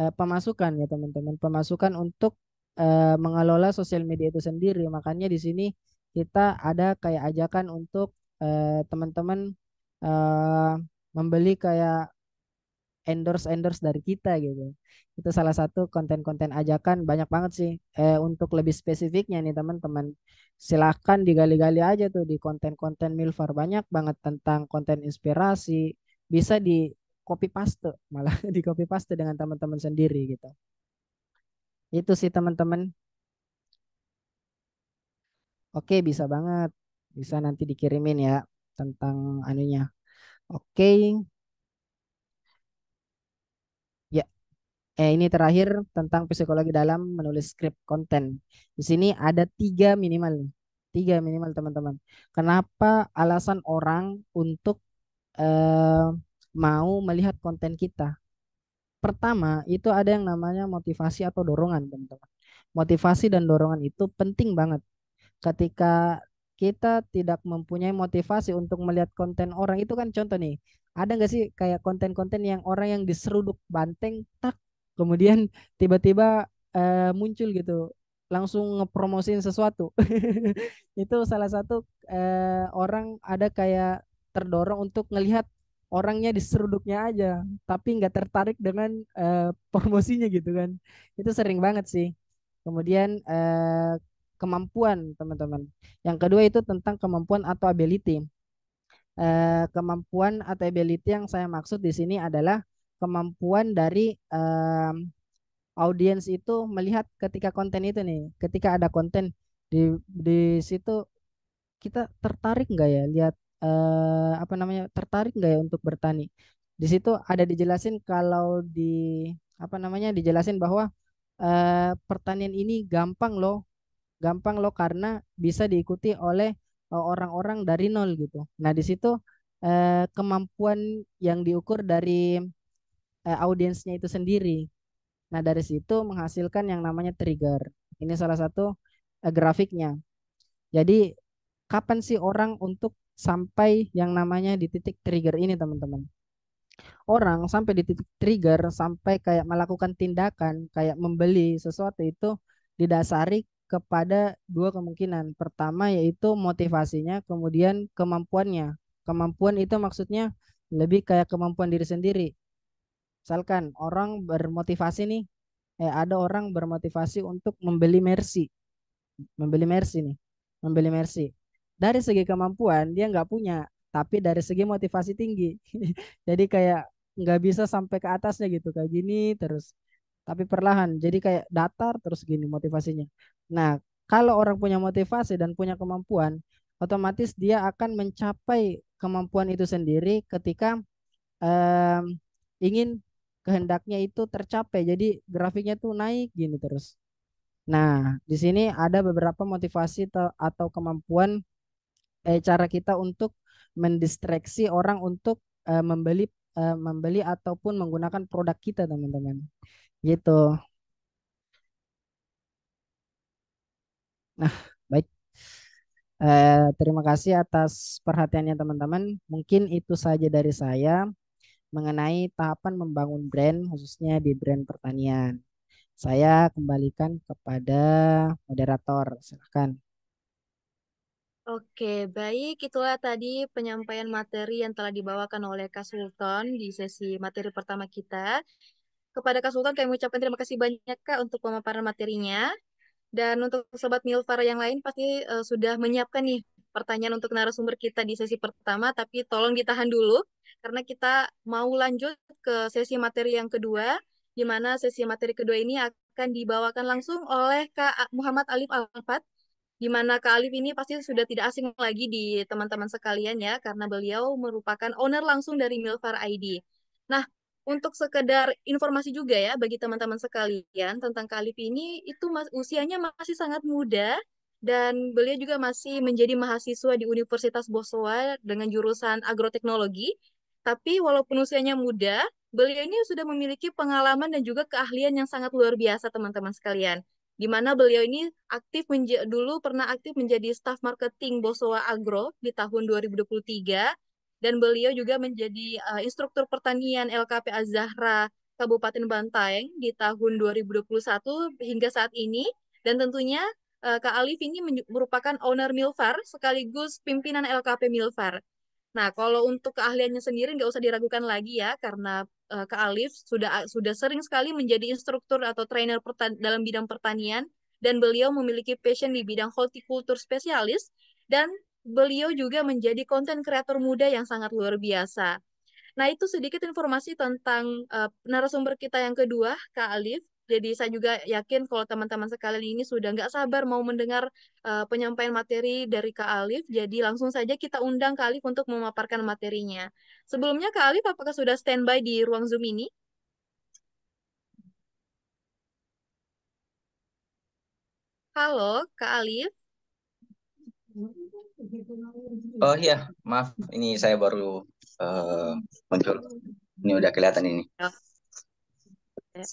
eh, pemasukan ya teman-teman, pemasukan untuk uh, mengelola sosial media itu sendiri. Makanya di sini kita ada kayak ajakan untuk eh, teman-teman uh, membeli kayak endorse endorse dari kita gitu. Itu salah satu konten-konten ajakan banyak banget sih. Eh, untuk lebih spesifiknya nih teman-teman, silahkan digali-gali aja tuh di konten-konten Milfar banyak banget tentang konten inspirasi. Bisa di copy paste malah di copy paste dengan teman-teman sendiri gitu. Itu sih teman-teman. Oke, bisa banget. Bisa nanti dikirimin ya tentang anunya. Oke. Ya. Eh, ini terakhir tentang psikologi dalam menulis skrip konten. Di sini ada tiga minimal. Tiga minimal teman-teman. Kenapa alasan orang untuk eh, mau melihat konten kita? Pertama, itu ada yang namanya motivasi atau dorongan, teman-teman. Motivasi dan dorongan itu penting banget. Ketika kita tidak mempunyai motivasi untuk melihat konten orang itu kan contoh nih ada nggak sih kayak konten-konten yang orang yang diseruduk banteng tak kemudian tiba-tiba eh, muncul gitu langsung ngepromosin sesuatu itu salah satu eh, orang ada kayak terdorong untuk melihat orangnya diseruduknya aja tapi nggak tertarik dengan uh, promosinya gitu kan itu sering banget sih kemudian uh, kemampuan teman-teman yang kedua itu tentang kemampuan atau ability uh, kemampuan atau ability yang saya maksud di sini adalah kemampuan dari uh, audiens itu melihat ketika konten itu nih ketika ada konten di di situ kita tertarik nggak ya lihat eh, apa namanya tertarik nggak ya untuk bertani? Di situ ada dijelasin kalau di apa namanya dijelasin bahwa eh, pertanian ini gampang loh, gampang loh karena bisa diikuti oleh eh, orang-orang dari nol gitu. Nah di situ eh, kemampuan yang diukur dari eh, audiensnya itu sendiri. Nah dari situ menghasilkan yang namanya trigger. Ini salah satu eh, grafiknya. Jadi kapan sih orang untuk sampai yang namanya di titik trigger ini teman-teman. Orang sampai di titik trigger sampai kayak melakukan tindakan kayak membeli sesuatu itu didasari kepada dua kemungkinan. Pertama yaitu motivasinya, kemudian kemampuannya. Kemampuan itu maksudnya lebih kayak kemampuan diri sendiri. Misalkan orang bermotivasi nih, eh ada orang bermotivasi untuk membeli mercy. Membeli mercy nih, membeli mercy dari segi kemampuan dia nggak punya tapi dari segi motivasi tinggi jadi kayak nggak bisa sampai ke atasnya gitu kayak gini terus tapi perlahan jadi kayak datar terus gini motivasinya nah kalau orang punya motivasi dan punya kemampuan otomatis dia akan mencapai kemampuan itu sendiri ketika um, ingin kehendaknya itu tercapai jadi grafiknya tuh naik gini terus nah di sini ada beberapa motivasi atau kemampuan eh, cara kita untuk mendistraksi orang untuk eh, membeli eh, membeli ataupun menggunakan produk kita teman-teman gitu nah baik eh, terima kasih atas perhatiannya teman-teman mungkin itu saja dari saya mengenai tahapan membangun brand khususnya di brand pertanian saya kembalikan kepada moderator silahkan Oke, baik. Itulah tadi penyampaian materi yang telah dibawakan oleh Kak Sultan di sesi materi pertama kita. Kepada Kak Sultan, kami ucapkan terima kasih banyak Kak untuk pemaparan materinya. Dan untuk Sobat Milfara yang lain pasti uh, sudah menyiapkan nih pertanyaan untuk narasumber kita di sesi pertama, tapi tolong ditahan dulu karena kita mau lanjut ke sesi materi yang kedua, di mana sesi materi kedua ini akan dibawakan langsung oleh Kak Muhammad Alif Al-Fat, di mana Kak Alif ini pasti sudah tidak asing lagi di teman-teman sekalian ya, karena beliau merupakan owner langsung dari Milfar ID. Nah, untuk sekedar informasi juga ya bagi teman-teman sekalian tentang Alif ini itu mas, usianya masih sangat muda dan beliau juga masih menjadi mahasiswa di Universitas Bosowa dengan jurusan agroteknologi. Tapi walaupun usianya muda, beliau ini sudah memiliki pengalaman dan juga keahlian yang sangat luar biasa teman-teman sekalian di mana beliau ini aktif dulu pernah aktif menjadi staf marketing Bosowa Agro di tahun 2023 dan beliau juga menjadi uh, instruktur pertanian LKP Azahra Kabupaten Bantaeng di tahun 2021 hingga saat ini dan tentunya uh, Kak Alif ini merupakan owner Milfar sekaligus pimpinan LKP Milfar. Nah, kalau untuk keahliannya sendiri nggak usah diragukan lagi ya, karena uh, eh, ke Alif sudah sudah sering sekali menjadi instruktur atau trainer dalam bidang pertanian dan beliau memiliki passion di bidang hortikultur spesialis dan beliau juga menjadi konten kreator muda yang sangat luar biasa. Nah, itu sedikit informasi tentang uh, narasumber kita yang kedua, Kak Alif. Jadi saya juga yakin kalau teman-teman sekali ini sudah nggak sabar mau mendengar uh, penyampaian materi dari Kak Alif. Jadi langsung saja kita undang Kak Alif untuk memaparkan materinya. Sebelumnya Kak Alif apakah sudah standby di ruang Zoom ini? Halo, Kak Alif. Oh iya, maaf ini saya baru uh, muncul. Ini udah kelihatan ini. Ya ya.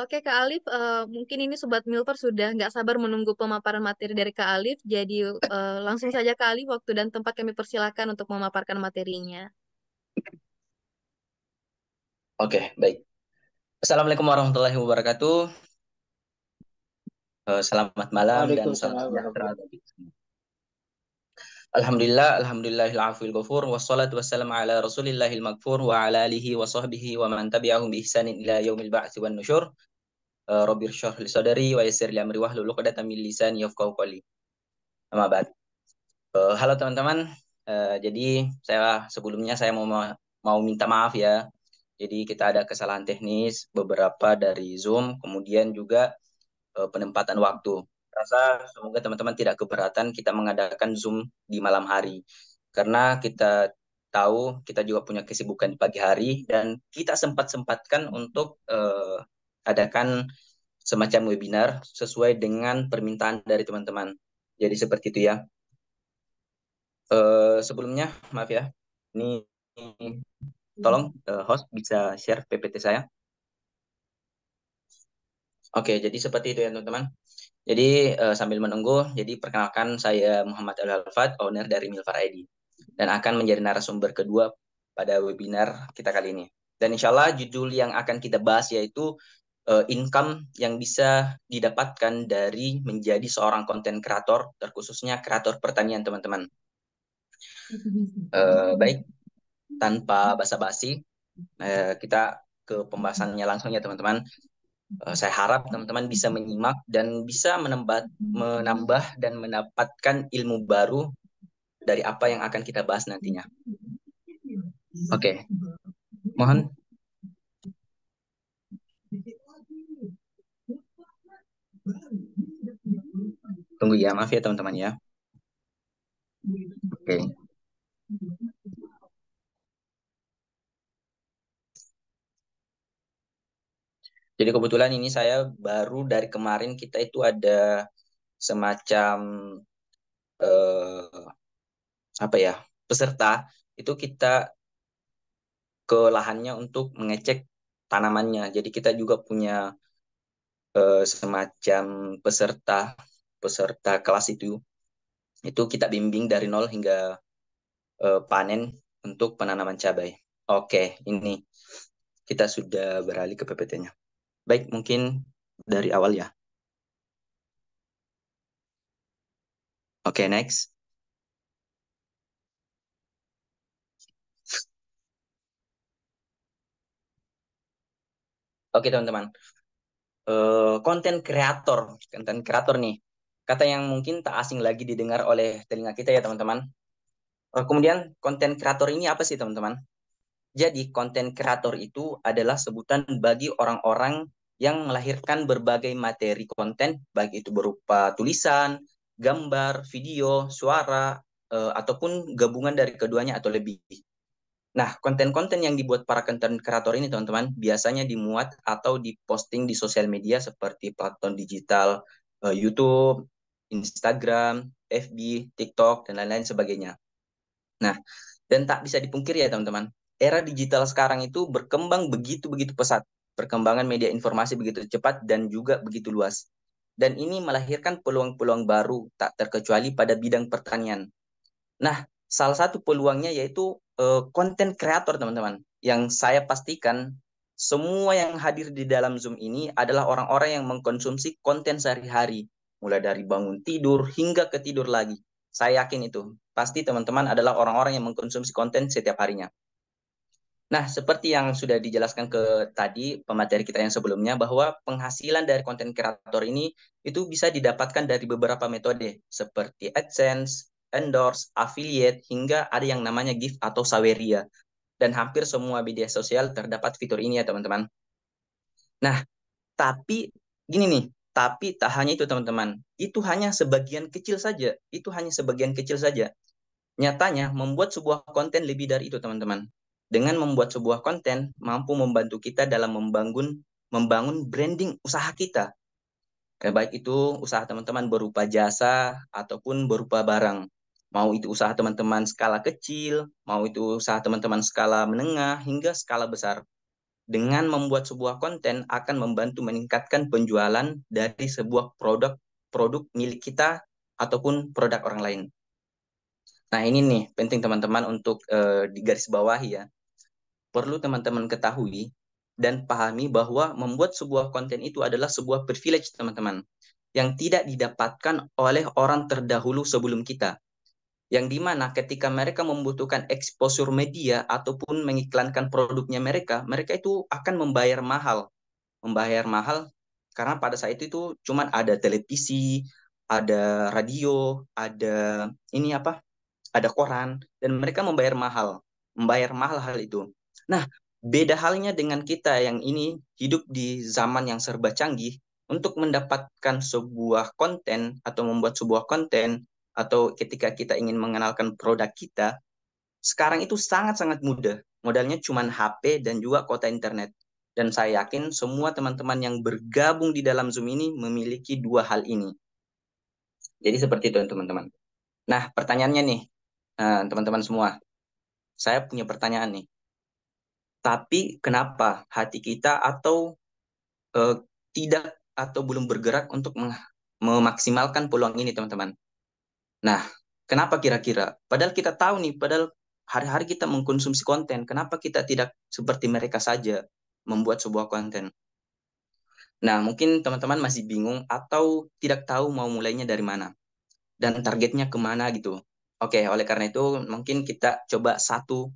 Oke Kak Alif, uh, mungkin ini Sobat Milver sudah nggak sabar menunggu pemaparan materi dari Kak Alif. Jadi uh, langsung saja Kak Alif, waktu dan tempat kami persilakan untuk memaparkan materinya. Oke, baik. Assalamualaikum warahmatullahi wabarakatuh. Uh, selamat malam dan salam sejahtera Alhamdulillah, alhamdulillahil afil ghafur wassalatu wassalamu ala Rasulillahil maghfur wa ala alihi wa sahbihi wa man tabi'ahum bi ihsanin ila yaumil ba'tsi wan nusyur. Uh, eh, Rabbir syrah li sadari wa yassir li amri wahlul 'uqdatam min lisani yafqahu qawli. Amma ba'd. Uh, halo teman-teman, uh, jadi saya sebelumnya saya mau mau minta maaf ya. Jadi kita ada kesalahan teknis beberapa dari Zoom, kemudian juga uh, penempatan waktu rasa semoga teman-teman tidak keberatan kita mengadakan Zoom di malam hari. Karena kita tahu kita juga punya kesibukan di pagi hari dan kita sempat-sempatkan untuk uh, adakan semacam webinar sesuai dengan permintaan dari teman-teman. Jadi seperti itu ya. Uh, sebelumnya, maaf ya. Ini tolong uh, host bisa share PPT saya. Oke, jadi seperti itu ya teman-teman. Jadi uh, sambil menunggu, jadi perkenalkan saya Muhammad Al Halfat, owner dari Milfar ID, dan akan menjadi narasumber kedua pada webinar kita kali ini. Dan insya Allah judul yang akan kita bahas yaitu uh, income yang bisa didapatkan dari menjadi seorang konten kreator, terkhususnya kreator pertanian teman-teman. Uh, baik, tanpa basa-basi, uh, kita ke pembahasannya langsung ya teman-teman. Eh, saya harap teman-teman bisa menyimak dan bisa menambah, menambah dan mendapatkan ilmu baru dari apa yang akan kita bahas nantinya. Oke, okay. mohon. Tunggu ya, maaf ya teman-teman ya. Oke. Okay. Jadi kebetulan ini saya baru dari kemarin kita itu ada semacam eh, apa ya peserta itu kita ke lahannya untuk mengecek tanamannya. Jadi kita juga punya eh, semacam peserta peserta kelas itu itu kita bimbing dari nol hingga eh, panen untuk penanaman cabai. Oke, ini kita sudah beralih ke PPT-nya. Baik, mungkin dari awal ya. Oke, okay, next. Oke, okay, teman-teman. Eh, konten uh, kreator, konten kreator nih. Kata yang mungkin tak asing lagi didengar oleh telinga kita ya, teman-teman. Uh, kemudian, konten kreator ini apa sih, teman-teman? Jadi konten kreator itu adalah sebutan bagi orang-orang yang melahirkan berbagai materi konten, baik itu berupa tulisan, gambar, video, suara, e, ataupun gabungan dari keduanya atau lebih. Nah, konten-konten yang dibuat para konten kreator ini, teman-teman, biasanya dimuat atau diposting di sosial media seperti platform digital, e, YouTube, Instagram, FB, TikTok, dan lain-lain sebagainya. Nah, dan tak bisa dipungkiri ya, teman-teman, era digital sekarang itu berkembang begitu-begitu pesat. Perkembangan media informasi begitu cepat dan juga begitu luas. Dan ini melahirkan peluang-peluang baru tak terkecuali pada bidang pertanian. Nah, salah satu peluangnya yaitu eh, konten uh, kreator, teman-teman. Yang saya pastikan semua yang hadir di dalam Zoom ini adalah orang-orang yang mengkonsumsi konten sehari-hari. Mulai dari bangun tidur hingga ketidur lagi. Saya yakin itu. Pasti teman-teman adalah orang-orang yang mengkonsumsi konten setiap harinya. Nah, seperti yang sudah dijelaskan ke tadi pemateri kita yang sebelumnya bahwa penghasilan dari konten kreator ini itu bisa didapatkan dari beberapa metode seperti AdSense, endorse, affiliate hingga ada yang namanya gift atau saweria. Dan hampir semua media sosial terdapat fitur ini ya, teman-teman. Nah, tapi gini nih, tapi tak hanya itu teman-teman. Itu hanya sebagian kecil saja. Itu hanya sebagian kecil saja. Nyatanya membuat sebuah konten lebih dari itu, teman-teman dengan membuat sebuah konten mampu membantu kita dalam membangun membangun branding usaha kita. Baik itu usaha teman-teman berupa jasa ataupun berupa barang. Mau itu usaha teman-teman skala kecil, mau itu usaha teman-teman skala menengah hingga skala besar. Dengan membuat sebuah konten akan membantu meningkatkan penjualan dari sebuah produk produk milik kita ataupun produk orang lain. Nah, ini nih penting teman-teman untuk uh, digarisbawahi ya perlu teman-teman ketahui dan pahami bahwa membuat sebuah konten itu adalah sebuah privilege teman-teman yang tidak didapatkan oleh orang terdahulu sebelum kita yang dimana ketika mereka membutuhkan exposure media ataupun mengiklankan produknya mereka mereka itu akan membayar mahal membayar mahal karena pada saat itu cuma ada televisi ada radio ada ini apa ada koran dan mereka membayar mahal membayar mahal hal itu Nah, beda halnya dengan kita yang ini hidup di zaman yang serba canggih, untuk mendapatkan sebuah konten atau membuat sebuah konten atau ketika kita ingin mengenalkan produk kita, sekarang itu sangat-sangat mudah. Modalnya cuma HP dan juga kota internet. Dan saya yakin semua teman-teman yang bergabung di dalam Zoom ini memiliki dua hal ini. Jadi seperti itu teman-teman. Nah pertanyaannya nih, eh, teman-teman semua. Saya punya pertanyaan nih tapi kenapa hati kita atau uh, tidak atau belum bergerak untuk memaksimalkan peluang ini teman-teman. Nah, kenapa kira-kira? Padahal kita tahu nih, padahal hari-hari kita mengkonsumsi konten, kenapa kita tidak seperti mereka saja membuat sebuah konten? Nah, mungkin teman-teman masih bingung atau tidak tahu mau mulainya dari mana dan targetnya kemana gitu. Oke, oleh karena itu mungkin kita coba satu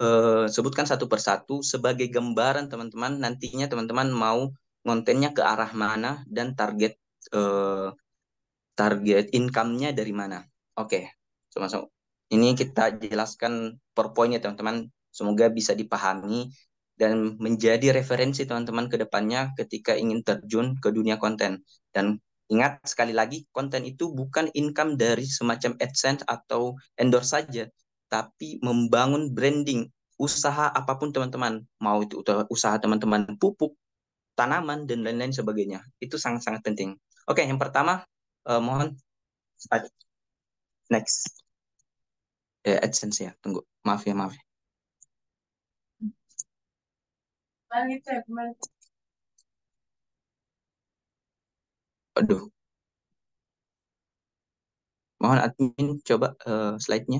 Eh, sebutkan satu persatu sebagai gambaran teman-teman nantinya teman-teman mau kontennya ke arah mana dan target eh, target income-nya dari mana. Oke, okay. masuk. Ini kita jelaskan per poinnya teman-teman. Semoga bisa dipahami dan menjadi referensi teman-teman ke depannya ketika ingin terjun ke dunia konten. Dan ingat sekali lagi, konten itu bukan income dari semacam AdSense atau endorse saja, tapi membangun branding usaha apapun teman-teman mau itu usaha teman-teman pupuk tanaman dan lain-lain sebagainya itu sangat-sangat penting oke yang pertama uh, mohon next eh, AdSense ya tunggu maaf ya maaf ya. Aduh. Mohon admin coba uh, slide-nya.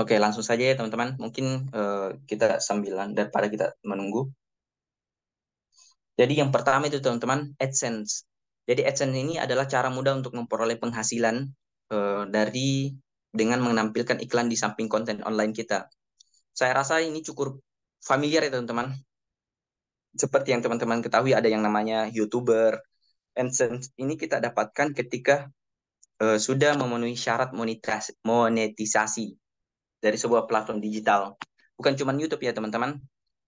Oke, langsung saja ya teman-teman. Mungkin uh, kita sambilan daripada kita menunggu. Jadi yang pertama itu teman-teman AdSense. Jadi AdSense ini adalah cara mudah untuk memperoleh penghasilan uh, dari dengan menampilkan iklan di samping konten online kita. Saya rasa ini cukup familiar ya teman-teman. Seperti yang teman-teman ketahui ada yang namanya YouTuber. AdSense ini kita dapatkan ketika uh, sudah memenuhi syarat monetisasi dari sebuah platform digital. Bukan cuma YouTube ya teman-teman.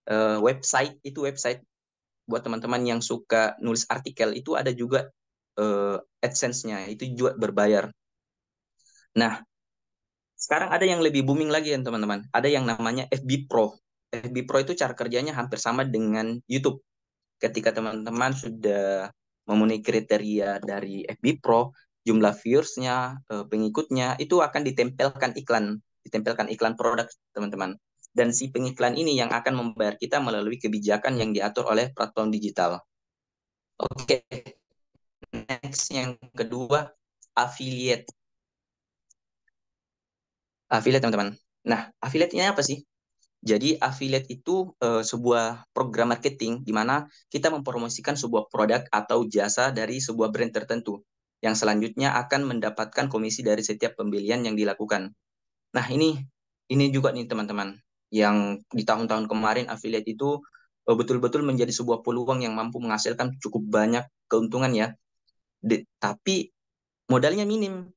Uh, website itu website buat teman-teman yang suka nulis artikel itu ada juga uh, AdSense-nya itu juga berbayar. Nah, sekarang ada yang lebih booming lagi ya teman-teman. Ada yang namanya FB Pro. FB Pro itu cara kerjanya hampir sama dengan YouTube. Ketika teman-teman sudah memenuhi kriteria dari FB Pro, jumlah viewersnya, eh, pengikutnya itu akan ditempelkan iklan ditempelkan iklan produk, teman-teman. Dan si pengiklan ini yang akan membayar kita melalui kebijakan yang diatur oleh platform digital. Oke, okay. next yang kedua, affiliate. Affiliate, teman-teman. Nah, affiliate ini apa sih? Jadi affiliate itu uh, sebuah program marketing di mana kita mempromosikan sebuah produk atau jasa dari sebuah brand tertentu yang selanjutnya akan mendapatkan komisi dari setiap pembelian yang dilakukan. Nah, ini ini juga nih teman-teman yang di tahun-tahun kemarin affiliate itu eh, betul-betul menjadi sebuah peluang yang mampu menghasilkan cukup banyak keuntungan ya. De, tapi modalnya minim.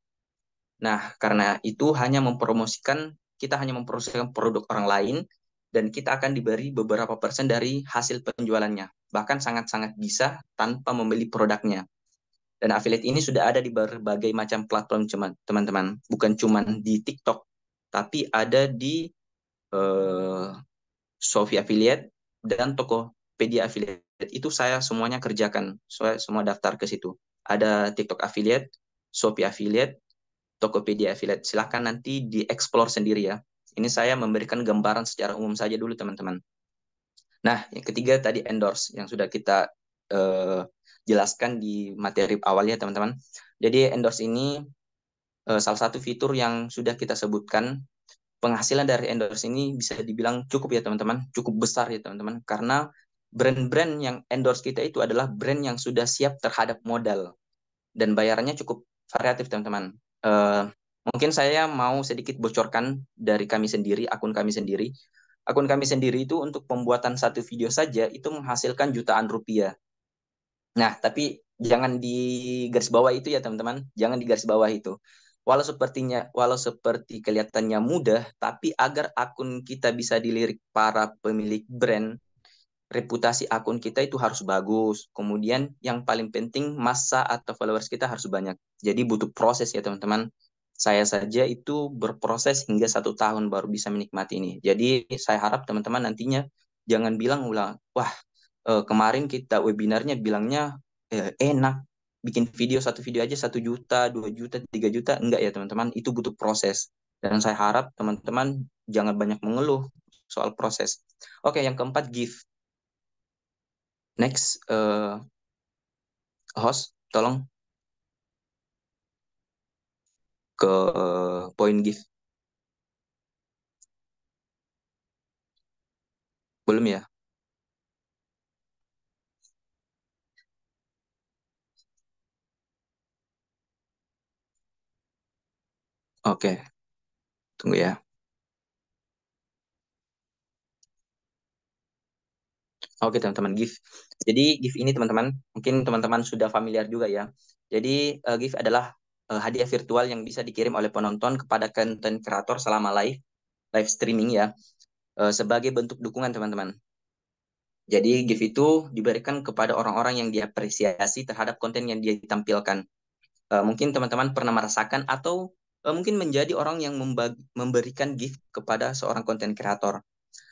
Nah, karena itu hanya mempromosikan kita hanya mempromosikan produk orang lain dan kita akan diberi beberapa persen dari hasil penjualannya. Bahkan sangat-sangat bisa tanpa membeli produknya. Dan affiliate ini sudah ada di berbagai macam platform teman-teman, bukan cuman di TikTok, tapi ada di uh, eh, Sofi affiliate dan Tokopedia affiliate. Itu saya semuanya kerjakan, saya semua daftar ke situ. Ada TikTok affiliate, Sofi affiliate, Tokopedia affiliate. Silahkan nanti dieksplor sendiri ya. Ini saya memberikan gambaran secara umum saja dulu teman-teman. Nah, yang ketiga tadi endorse yang sudah kita uh, jelaskan di materi awal ya, teman-teman. Jadi endorse ini Eh, salah satu fitur yang sudah kita sebutkan penghasilan dari endorse ini bisa dibilang cukup ya teman-teman, cukup besar ya teman-teman karena brand-brand yang endorse kita itu adalah brand yang sudah siap terhadap modal dan bayarannya cukup variatif teman-teman. Uh, mungkin saya mau sedikit bocorkan dari kami sendiri, akun kami sendiri. Akun kami sendiri itu untuk pembuatan satu video saja itu menghasilkan jutaan rupiah. Nah, tapi jangan di garis bawah itu ya teman-teman, jangan di garis bawah itu Walau sepertinya walau seperti kelihatannya mudah, tapi agar akun kita bisa dilirik para pemilik brand, reputasi akun kita itu harus bagus. Kemudian yang paling penting massa atau followers kita harus banyak. Jadi butuh proses ya teman-teman. Saya saja itu berproses hingga satu tahun baru bisa menikmati ini. Jadi saya harap teman-teman nantinya jangan bilang ulang, wah eh, kemarin kita webinarnya bilangnya eh, enak, bikin video satu video aja satu juta dua juta tiga juta enggak ya teman-teman itu butuh proses dan saya harap teman-teman jangan banyak mengeluh soal proses oke yang keempat give next uh, host tolong ke point eh, poin give belum ya Oke, tunggu ya. Oke teman-teman GIF. Jadi GIF ini teman-teman mungkin teman-teman sudah familiar juga ya. Jadi uh, eh, GIF adalah uh, hadiah virtual yang bisa dikirim oleh penonton kepada konten kreator selama live live streaming ya uh, sebagai bentuk dukungan teman-teman. Jadi GIF itu diberikan kepada orang-orang yang diapresiasi terhadap konten yang dia tampilkan. Uh, mungkin teman-teman pernah merasakan atau Eh, mungkin menjadi orang yang memberikan gift kepada seorang konten kreator.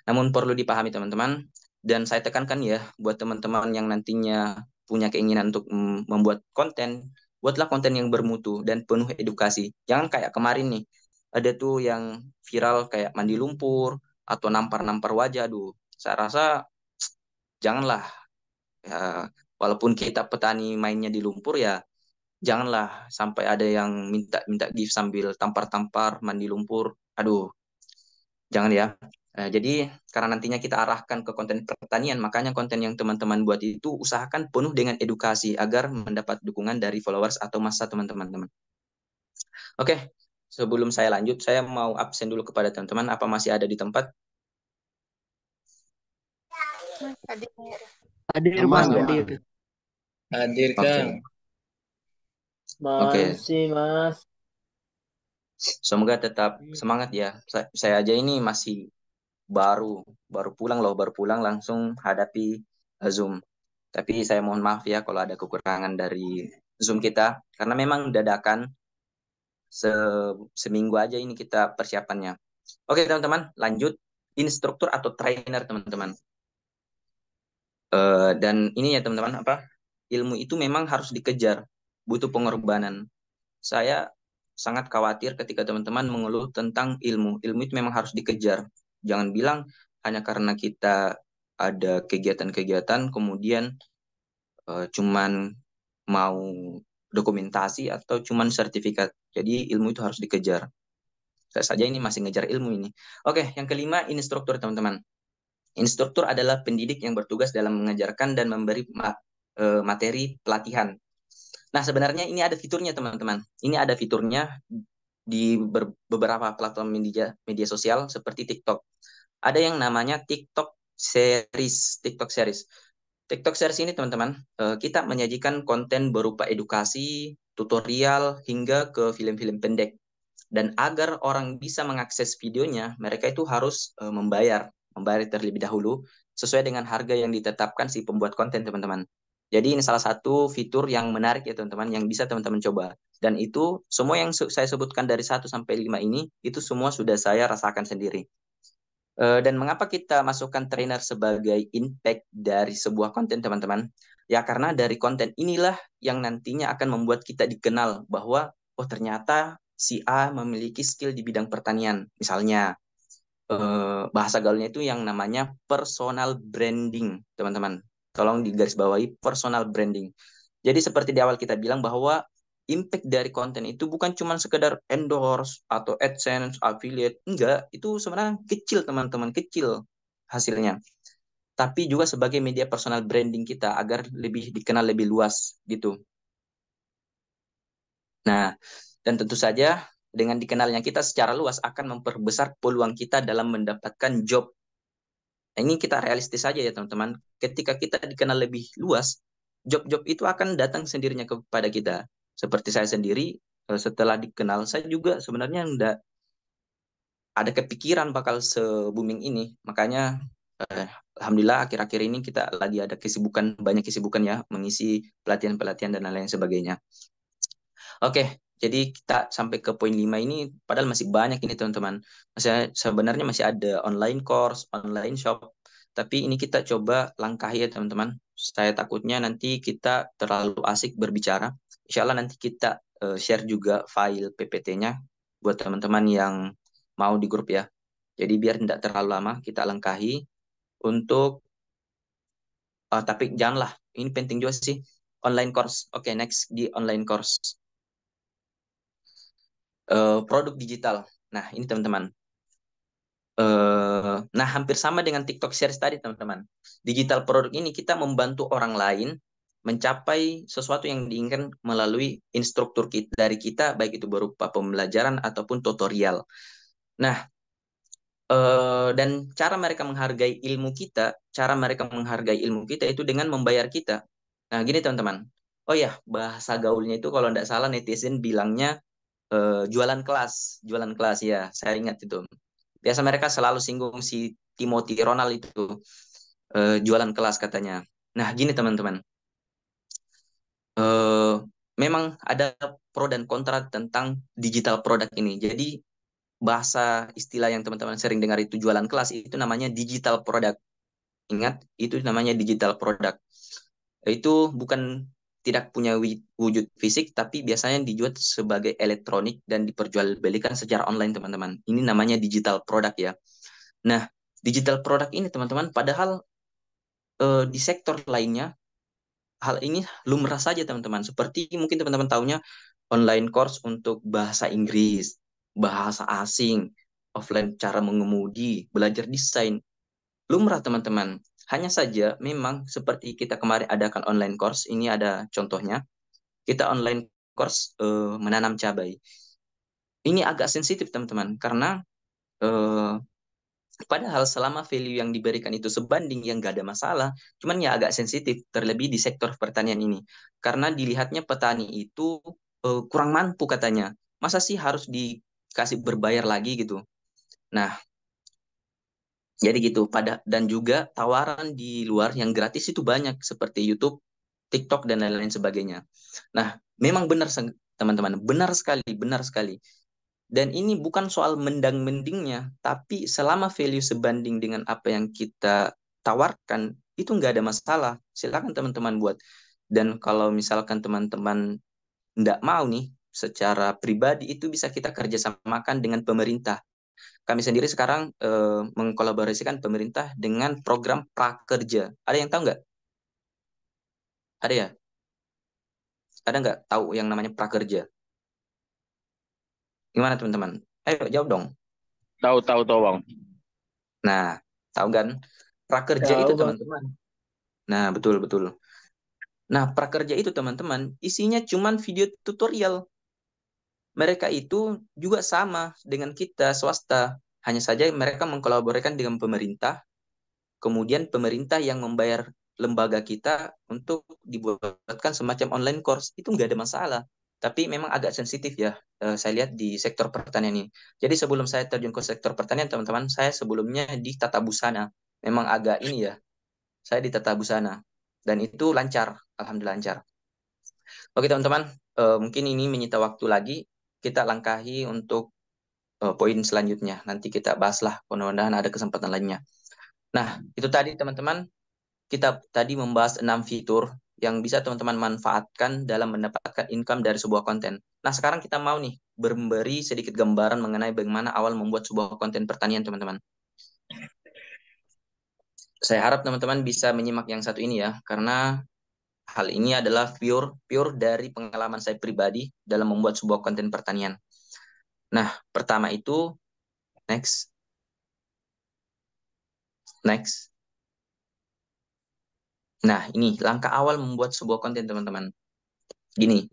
Namun perlu dipahami teman-teman dan saya tekankan ya buat teman-teman yang nantinya punya keinginan untuk membuat konten, buatlah konten yang bermutu dan penuh edukasi. Jangan kayak kemarin nih ada tuh yang viral kayak mandi lumpur atau nampar-nampar wajah. Aduh, saya rasa janganlah. Ya, walaupun kita petani mainnya di lumpur ya janganlah sampai ada yang minta minta gift sambil tampar-tampar mandi lumpur aduh jangan ya nah, jadi karena nantinya kita arahkan ke konten pertanian makanya konten yang teman-teman buat itu usahakan penuh dengan edukasi agar mendapat dukungan dari followers atau massa teman-teman teman oke sebelum saya lanjut saya mau absen dulu kepada teman-teman apa masih ada di tempat hadir hadir ya? hadir hadir, hadir. hadir. Masih, okay. Mas. Semoga tetap hmm. semangat ya. Saya, aja ini masih baru, baru pulang loh, baru pulang langsung hadapi Zoom. Tapi saya mohon maaf ya kalau ada kekurangan dari Zoom kita karena memang dadakan se seminggu aja ini kita persiapannya. Oke, teman-teman, lanjut instruktur atau trainer, teman-teman. Uh, dan ini ya teman-teman apa ilmu itu memang harus dikejar butuh pengorbanan. Saya sangat khawatir ketika teman-teman mengeluh tentang ilmu. Ilmu itu memang harus dikejar. Jangan bilang hanya karena kita ada kegiatan-kegiatan kemudian e, cuman mau dokumentasi atau cuman sertifikat. Jadi ilmu itu harus dikejar. Saya saja ini masih ngejar ilmu ini. Oke, yang kelima instruktur teman-teman. Instruktur adalah pendidik yang bertugas dalam mengajarkan dan memberi eh, materi pelatihan. Nah, sebenarnya ini ada fiturnya, teman-teman. Ini ada fiturnya di beberapa platform media, media sosial seperti TikTok. Ada yang namanya TikTok series, TikTok series. TikTok series ini, teman-teman, eh, kita menyajikan konten berupa edukasi, tutorial, hingga ke film-film pendek. Dan agar orang bisa mengakses videonya, mereka itu harus eh, membayar, membayar terlebih dahulu sesuai dengan harga yang ditetapkan si pembuat konten, teman-teman. Jadi ini salah satu fitur yang menarik ya teman-teman yang bisa teman-teman coba. Dan itu semua yang saya sebutkan dari 1 sampai 5 ini itu semua sudah saya rasakan sendiri. Eh, dan mengapa kita masukkan trainer sebagai impact dari sebuah konten teman-teman? Ya karena dari konten inilah yang nantinya akan membuat kita dikenal bahwa oh ternyata si A memiliki skill di bidang pertanian. Misalnya eh, bahasa gaulnya itu yang namanya personal branding teman-teman. Tolong digarisbawahi personal branding. Jadi seperti di awal kita bilang bahwa impact dari konten itu bukan cuma sekedar endorse atau AdSense, affiliate, enggak, itu sebenarnya kecil teman-teman, kecil hasilnya. Tapi juga sebagai media personal branding kita agar lebih dikenal lebih luas gitu. Nah, dan tentu saja dengan dikenalnya kita secara luas akan memperbesar peluang kita dalam mendapatkan job Nah, ini kita realistis saja ya teman-teman ketika kita dikenal lebih luas job-job itu akan datang sendirinya kepada kita seperti saya sendiri eh, setelah dikenal saya juga sebenarnya enggak ada kepikiran bakal se booming ini makanya eh, alhamdulillah akhir-akhir ini kita lagi ada kesibukan banyak kesibukan ya mengisi pelatihan-pelatihan dan lain-lain sebagainya oke jadi kita sampai ke poin lima ini padahal masih banyak ini teman-teman. Masih sebenarnya masih ada online course, online shop, tapi ini kita coba langkah ya teman-teman. Saya takutnya nanti kita terlalu asik berbicara. Insya Allah nanti kita uh, share juga file PPT-nya buat teman-teman yang mau di grup ya. Jadi biar tidak terlalu lama kita langkahi untuk uh, tapi janganlah ini penting juga sih online course. Oke, okay, next di online course uh, produk digital. Nah, ini teman-teman. Uh, nah, hampir sama dengan TikTok Series tadi, teman-teman. Digital produk ini kita membantu orang lain mencapai sesuatu yang diinginkan melalui instruktur kita, dari kita, baik itu berupa pembelajaran ataupun tutorial. Nah, Uh, dan cara mereka menghargai ilmu kita, cara mereka menghargai ilmu kita itu dengan membayar kita. Nah, gini teman-teman. Oh ya, bahasa gaulnya itu kalau tidak salah netizen bilangnya uh, jualan kelas, jualan kelas ya, saya ingat itu. Biasa mereka selalu singgung si Timothy Ronald itu uh, jualan kelas katanya. Nah, gini teman-teman. Uh, memang ada pro dan kontra tentang digital product ini. Jadi bahasa istilah yang teman-teman sering dengar itu jualan kelas itu namanya digital product. Ingat, itu namanya digital product. Itu bukan tidak punya wujud fisik tapi biasanya dijual sebagai elektronik dan diperjualbelikan secara online teman-teman. Ini namanya digital product ya. Nah, digital product ini teman-teman padahal eh, di sektor lainnya hal ini lumrah saja teman-teman. Seperti mungkin teman-teman tahunya online course untuk bahasa Inggris, bahasa asing, offline cara mengemudi, belajar desain. Lumrah teman-teman. Hanya saja memang seperti kita kemarin adakan online course, ini ada contohnya. Kita online course uh, menanam cabai. Ini agak sensitif teman-teman karena uh, Padahal selama value yang diberikan itu sebanding yang gak ada masalah, cuman ya agak sensitif, terlebih di sektor pertanian ini. Karena dilihatnya petani itu uh, kurang mampu katanya. Masa sih harus dikasih berbayar lagi gitu? Nah, jadi gitu pada dan juga tawaran di luar yang gratis itu banyak seperti YouTube, TikTok dan lain-lain sebagainya. Nah, memang benar teman-teman, benar sekali, benar sekali. Dan ini bukan soal mendang-mendingnya, tapi selama value sebanding dengan apa yang kita tawarkan, itu nggak ada masalah. Silakan teman-teman buat. Dan kalau misalkan teman-teman nggak mau nih, secara pribadi itu bisa kita kerjasamakan dengan pemerintah. Kami sendiri sekarang eh, mengkolaborasikan pemerintah dengan program prakerja. Ada yang tahu nggak? Ada ya? Ada nggak tahu yang namanya prakerja? Gimana teman-teman? Ayo jawab dong. Tahu tahu tahu bang. Nah, tahu kan? Prakerja tahu, itu teman-teman. Nah, betul betul. Nah, prakerja itu teman-teman, isinya cuman video tutorial mereka itu juga sama dengan kita swasta, hanya saja mereka mengkolaborasikan dengan pemerintah. Kemudian pemerintah yang membayar lembaga kita untuk dibuatkan semacam online course itu nggak ada masalah. Tapi memang agak sensitif ya, eh, saya lihat di sektor pertanian ini. Jadi sebelum saya terjun ke sektor pertanian, teman-teman, saya sebelumnya di tata busana. Memang agak ini ya, saya di tata busana. Dan itu lancar, alhamdulillah lancar. Oke teman-teman, eh, mungkin ini menyita waktu lagi kita langkahi untuk uh, poin selanjutnya. Nanti kita bahaslah mudah-mudahan ada kesempatan lainnya. Nah, itu tadi teman-teman kita tadi membahas enam fitur yang bisa teman-teman manfaatkan dalam mendapatkan income dari sebuah konten. Nah, sekarang kita mau nih memberi sedikit gambaran mengenai bagaimana awal membuat sebuah konten pertanian, teman-teman. Saya harap teman-teman bisa menyimak yang satu ini ya, karena Hal ini adalah pure pure dari pengalaman saya pribadi dalam membuat sebuah konten pertanian. Nah, pertama itu next. Next. Nah, ini langkah awal membuat sebuah konten, teman-teman. Gini,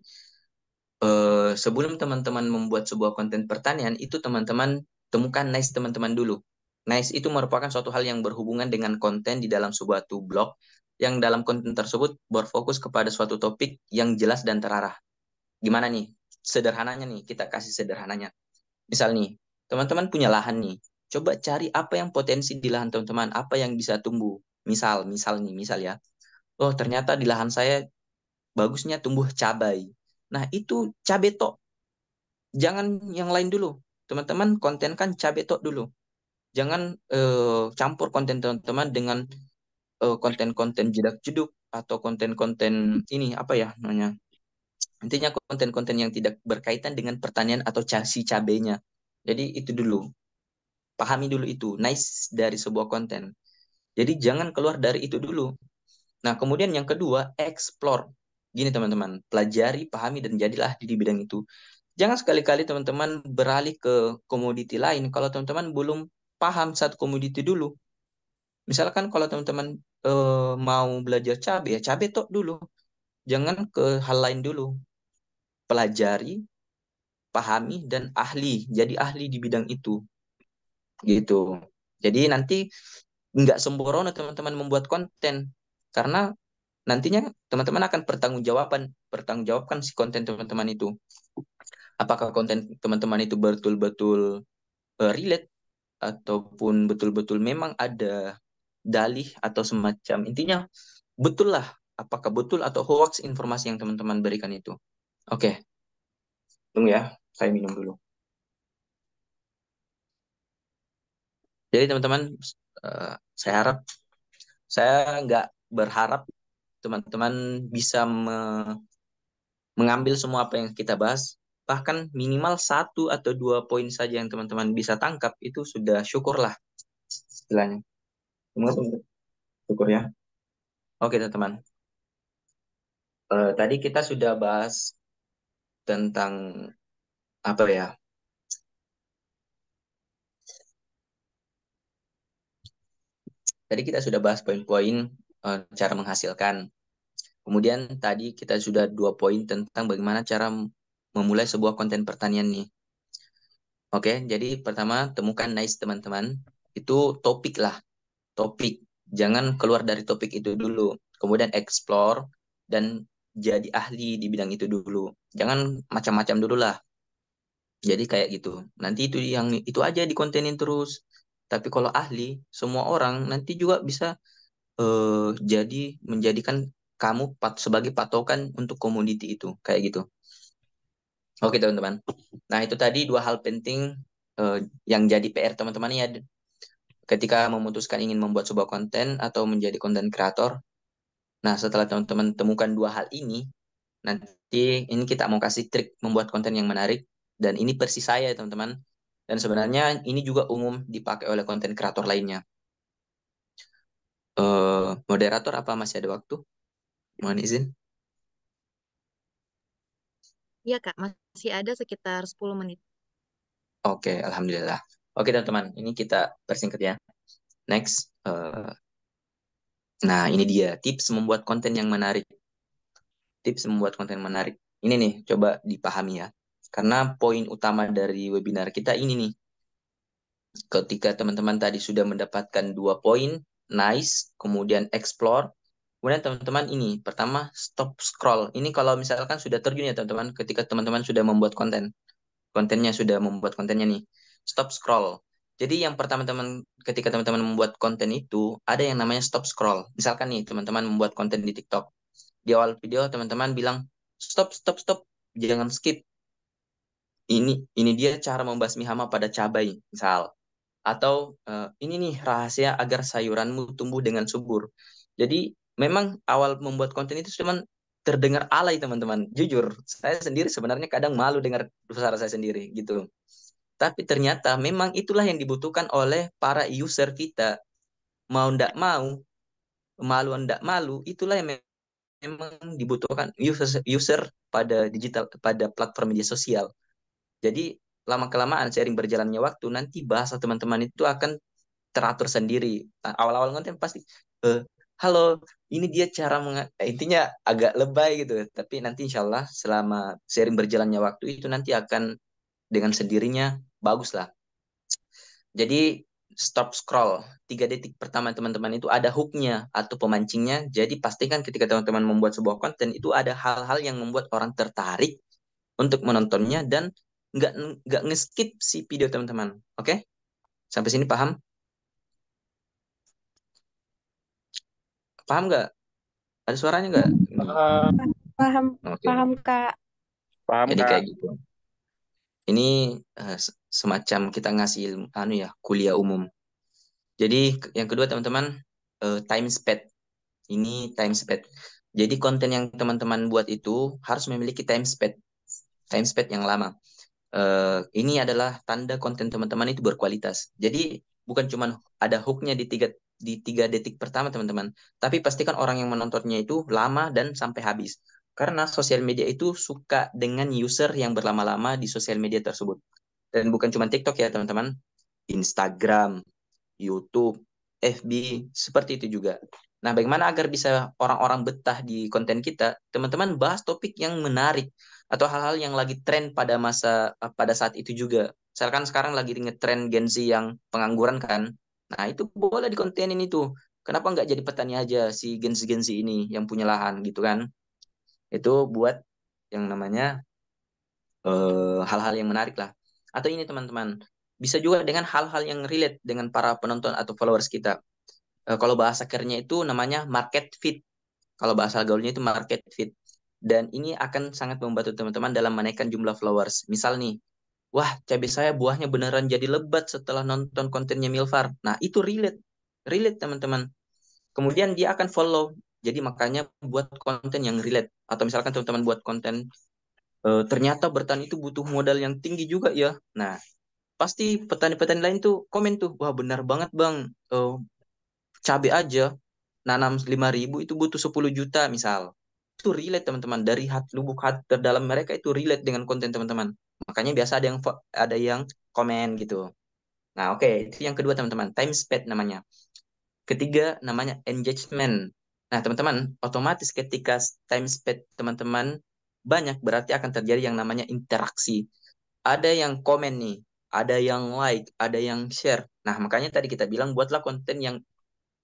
eh, sebelum teman-teman membuat sebuah konten pertanian, itu teman-teman temukan nice teman-teman dulu. Nice itu merupakan suatu hal yang berhubungan dengan konten di dalam sebuah blog yang dalam konten tersebut berfokus kepada suatu topik yang jelas dan terarah. Gimana nih? Sederhananya nih, kita kasih sederhananya. Misal nih, teman-teman punya lahan nih. Coba cari apa yang potensi di lahan teman-teman, apa yang bisa tumbuh. Misal, misal nih, misal ya. Oh, ternyata di lahan saya bagusnya tumbuh cabai. Nah, itu cabai tok. Jangan yang lain dulu. Teman-teman kontenkan cabai tok dulu. Jangan eh, campur konten teman-teman dengan Eh, konten-konten jedak jeduk atau konten-konten ini apa ya namanya intinya konten-konten yang tidak berkaitan dengan pertanian atau casi cabenya jadi itu dulu pahami dulu itu nice dari sebuah konten jadi jangan keluar dari itu dulu nah kemudian yang kedua explore gini teman-teman pelajari pahami dan jadilah di bidang itu jangan sekali-kali teman-teman beralih ke komoditi lain kalau teman-teman belum paham satu komoditi dulu misalkan kalau teman-teman uh, mau belajar cabe ya cabe tok dulu. Jangan ke hal lain dulu. Pelajari, pahami dan ahli. Jadi ahli di bidang itu. Gitu. Jadi nanti nggak sembrono teman-teman membuat konten karena nantinya teman-teman akan pertanggungjawaban pertanggungjawabkan si konten teman-teman itu apakah konten teman-teman itu betul-betul uh, relate ataupun betul-betul memang ada dalih atau semacam intinya betul lah apakah betul atau hoax informasi yang teman-teman berikan itu oke okay. tunggu ya saya minum dulu jadi teman-teman uh, saya harap saya nggak berharap teman-teman bisa me mengambil semua apa yang kita bahas bahkan minimal satu atau dua poin saja yang teman-teman bisa tangkap itu sudah syukurlah istilahnya Semangat untuk syukur ya. Oke teman-teman. Uh, tadi kita sudah bahas tentang apa ya? Tadi kita sudah bahas poin-poin uh, cara menghasilkan. Kemudian tadi kita sudah dua poin tentang bagaimana cara memulai sebuah konten pertanian nih. Oke, jadi pertama temukan nice teman-teman. Itu topik lah topik. Jangan keluar dari topik itu dulu. Kemudian explore dan jadi ahli di bidang itu dulu. Jangan macam-macam dulu lah. Jadi kayak gitu. Nanti itu yang itu aja dikontenin terus. Tapi kalau ahli, semua orang nanti juga bisa uh, jadi menjadikan kamu pat, sebagai patokan untuk community itu kayak gitu. Oke teman-teman. Nah itu tadi dua hal penting uh, yang jadi PR teman-teman ya ketika memutuskan ingin membuat sebuah konten atau menjadi konten kreator. Nah, setelah teman-teman temukan dua hal ini, nanti ini kita mau kasih trik membuat konten yang menarik dan ini persis saya teman-teman. Dan sebenarnya ini juga umum dipakai oleh konten kreator lainnya. Uh, moderator apa masih ada waktu? Mohon izin. Iya Kak, masih ada sekitar 10 menit. Oke, Alhamdulillah. Oke teman-teman, ini kita persingkat ya. Next. Uh, nah, ini dia tips membuat konten yang menarik. Tips membuat konten menarik. Ini nih, coba dipahami ya. Karena poin utama dari webinar kita ini nih. Ketika teman-teman tadi sudah mendapatkan dua poin, nice, kemudian explore, Kemudian teman-teman ini, pertama stop scroll. Ini kalau misalkan sudah terjun ya teman-teman, ketika teman-teman sudah membuat konten. Kontennya sudah membuat kontennya nih stop scroll. Jadi yang pertama teman ketika teman-teman membuat konten itu ada yang namanya stop scroll. Misalkan nih teman-teman membuat konten di TikTok. Di awal video teman-teman bilang stop stop stop jangan skip. Ini ini dia cara membasmi hama pada cabai misal. Atau uh, ini nih rahasia agar sayuranmu tumbuh dengan subur. Jadi memang awal membuat konten itu cuman terdengar alay teman-teman. Jujur, saya sendiri sebenarnya kadang malu dengar suara saya sendiri gitu. Tapi ternyata memang itulah yang dibutuhkan oleh para user kita. Mau ndak mau, malu ndak malu, itulah yang memang dibutuhkan user user pada digital pada platform media sosial. Jadi lama kelamaan sering berjalannya waktu nanti bahasa teman-teman itu akan teratur sendiri. Nah, awal-awal konten pasti e, halo ini dia cara meng eh, intinya agak lebay gitu tapi nanti insyaallah selama sering berjalannya waktu itu nanti akan dengan sendirinya bagus lah. Jadi stop scroll tiga detik pertama teman-teman itu ada hooknya atau pemancingnya jadi pastikan ketika teman-teman membuat sebuah konten itu ada hal-hal yang membuat orang tertarik untuk menontonnya dan nggak nggak ngeskip si video teman-teman oke okay? sampai sini paham paham nggak ada suaranya nggak paham paham okay. paham kak paham jadi kayak gitu ini uh, semacam kita ngasih ilmu anu ya kuliah umum. Jadi yang kedua teman-teman uh, time sped. Ini time sped. Jadi konten yang teman-teman buat itu harus memiliki time sped. Time sped yang lama. Uh, ini adalah tanda konten teman-teman itu berkualitas. Jadi bukan cuma ada hooknya di tiga di tiga detik pertama teman-teman, tapi pastikan orang yang menontonnya itu lama dan sampai habis. Karena sosial media itu suka dengan user yang berlama-lama di sosial media tersebut dan bukan cuma TikTok ya teman-teman Instagram YouTube FB seperti itu juga nah bagaimana agar bisa orang-orang betah di konten kita teman-teman bahas topik yang menarik atau hal-hal yang lagi tren pada masa eh, pada saat itu juga misalkan sekarang lagi ngetren Gen Z yang pengangguran kan nah itu boleh di konten ini tuh. kenapa nggak jadi petani aja si Gen Z Gen Z ini yang punya lahan gitu kan itu buat yang namanya eh, hal-hal uh, hal -hal yang menarik lah atau ini teman-teman, bisa juga dengan hal-hal yang relate dengan para penonton atau followers kita. E, kalau bahasa kerennya itu namanya market fit. Kalau bahasa gaulnya itu market fit. Dan ini akan sangat membantu teman-teman dalam menaikkan jumlah followers. Misal nih, wah cabai saya buahnya beneran jadi lebat setelah nonton kontennya Milfar. Nah itu relate, relate teman-teman. Kemudian dia akan follow jadi makanya buat konten yang relate atau misalkan teman-teman buat konten e, ternyata bertani itu butuh modal yang tinggi juga ya. Nah, pasti petani-petani lain tuh komen tuh, wah benar banget bang, e, eh, cabai aja nanam ribu itu butuh 10 juta misal. Itu relate teman-teman dari hat, lubuk hati terdalam mereka itu relate dengan konten teman-teman. Makanya biasa ada yang ada yang komen gitu. Nah, oke, okay. itu yang kedua teman-teman, time spent namanya. Ketiga namanya engagement. Nah, teman-teman, otomatis ketika time spent teman-teman banyak berarti akan terjadi yang namanya interaksi. Ada yang komen nih, ada yang like, ada yang share. Nah, makanya tadi kita bilang buatlah konten yang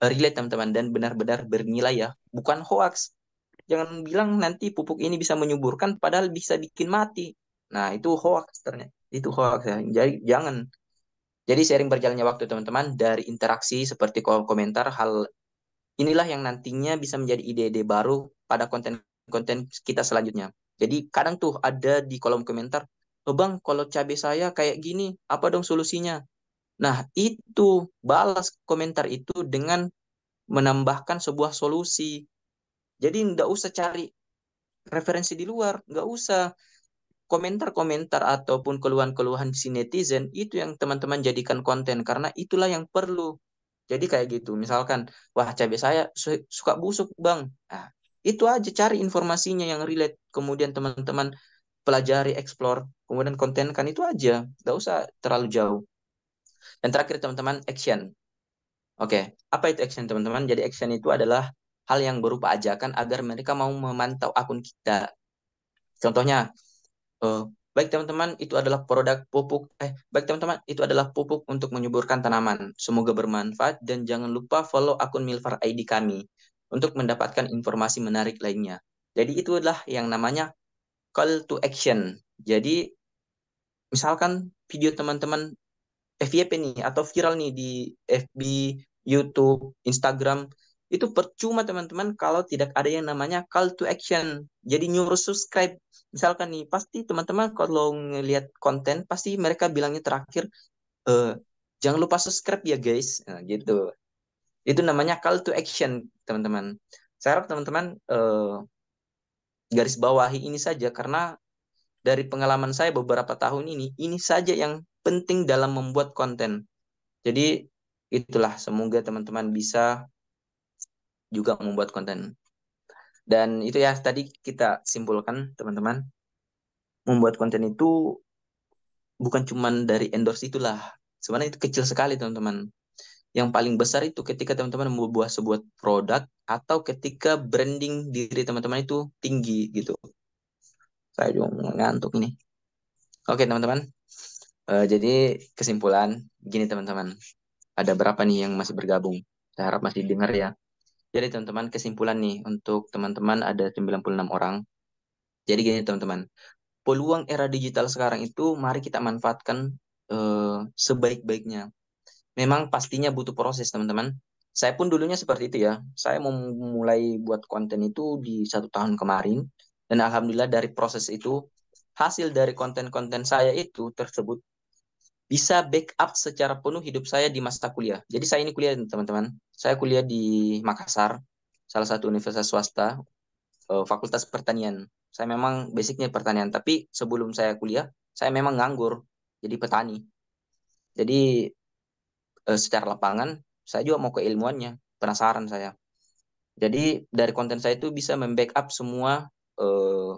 eh, relate teman-teman dan benar-benar bernilai ya, bukan hoax. Jangan bilang nanti pupuk ini bisa menyuburkan padahal bisa bikin mati. Nah, itu hoax ternyata. Itu hoax ya. Jadi jangan jadi sering berjalannya waktu teman-teman dari interaksi seperti kolom komentar hal inilah yang nantinya bisa menjadi ide-ide baru pada konten-konten kita selanjutnya. Jadi kadang tuh ada di kolom komentar, oh bang kalau cabai saya kayak gini, apa dong solusinya? Nah itu balas komentar itu dengan menambahkan sebuah solusi. Jadi nggak usah cari referensi di luar, nggak usah komentar-komentar ataupun keluhan-keluhan si netizen itu yang teman-teman jadikan konten karena itulah yang perlu. Jadi kayak gitu, misalkan, wah cabai saya suka busuk bang, nah, itu aja cari informasinya yang relate. Kemudian teman-teman pelajari, explore, kemudian kontenkan itu aja. Gak usah terlalu jauh. Dan terakhir teman-teman, action. Oke, okay. apa itu action teman-teman? Jadi action itu adalah hal yang berupa ajakan agar mereka mau memantau akun kita. Contohnya, uh, baik teman-teman itu adalah produk pupuk eh baik teman-teman itu adalah pupuk untuk menyuburkan tanaman. Semoga bermanfaat dan jangan lupa follow akun Milfar ID kami untuk mendapatkan informasi menarik lainnya. Jadi itu adalah yang namanya call to action. Jadi misalkan video teman-teman FYP nih atau viral nih di FB, YouTube, Instagram itu percuma teman-teman kalau tidak ada yang namanya call to action. Jadi nyuruh subscribe. Misalkan nih pasti teman-teman kalau ngelihat konten pasti mereka bilangnya terakhir e, jangan lupa subscribe ya guys. Nah, gitu. Itu namanya call to action, teman-teman. Saya harap teman-teman eh, garis bawahi ini saja karena dari pengalaman saya beberapa tahun ini, ini saja yang penting dalam membuat konten. Jadi itulah semoga teman-teman bisa juga membuat konten. Dan itu ya tadi kita simpulkan teman-teman. Membuat konten itu bukan cuman dari endorse itulah. Sebenarnya itu kecil sekali teman-teman yang paling besar itu ketika teman-teman membuat sebuah produk atau ketika branding diri teman-teman itu tinggi gitu. Saya juga ngantuk ini. Oke teman-teman, uh, jadi kesimpulan gini teman-teman, ada berapa nih yang masih bergabung? Saya harap masih dengar ya. Jadi teman-teman kesimpulan nih untuk teman-teman ada 96 orang. Jadi gini teman-teman, peluang era digital sekarang itu mari kita manfaatkan uh, sebaik-baiknya memang pastinya butuh proses teman-teman. Saya pun dulunya seperti itu ya. Saya memulai buat konten itu di satu tahun kemarin dan alhamdulillah dari proses itu hasil dari konten-konten saya itu tersebut bisa backup secara penuh hidup saya di masa kuliah. Jadi saya ini kuliah teman-teman. Saya kuliah di Makassar, salah satu universitas swasta, eh, Fakultas Pertanian. Saya memang basicnya pertanian, tapi sebelum saya kuliah, saya memang nganggur jadi petani. Jadi Eh, secara lapangan saya juga mau keilmuannya penasaran saya jadi dari konten saya itu bisa membackup semua eh,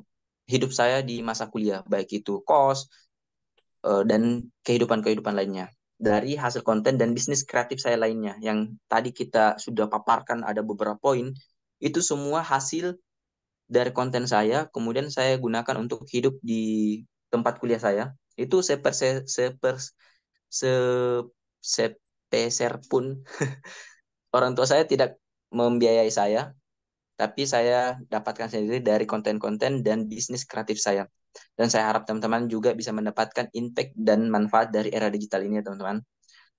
hidup saya di masa kuliah baik itu kos eh, dan kehidupan kehidupan lainnya dari hasil konten dan bisnis kreatif saya lainnya yang tadi kita sudah paparkan ada beberapa poin itu semua hasil dari konten saya kemudian saya gunakan untuk hidup di tempat kuliah saya itu saya, seper se peser pun orang tua saya tidak membiayai saya, tapi saya dapatkan sendiri dari konten-konten dan bisnis kreatif saya. Dan saya harap teman-teman juga bisa mendapatkan impact dan manfaat dari era digital ini, ya, teman-teman.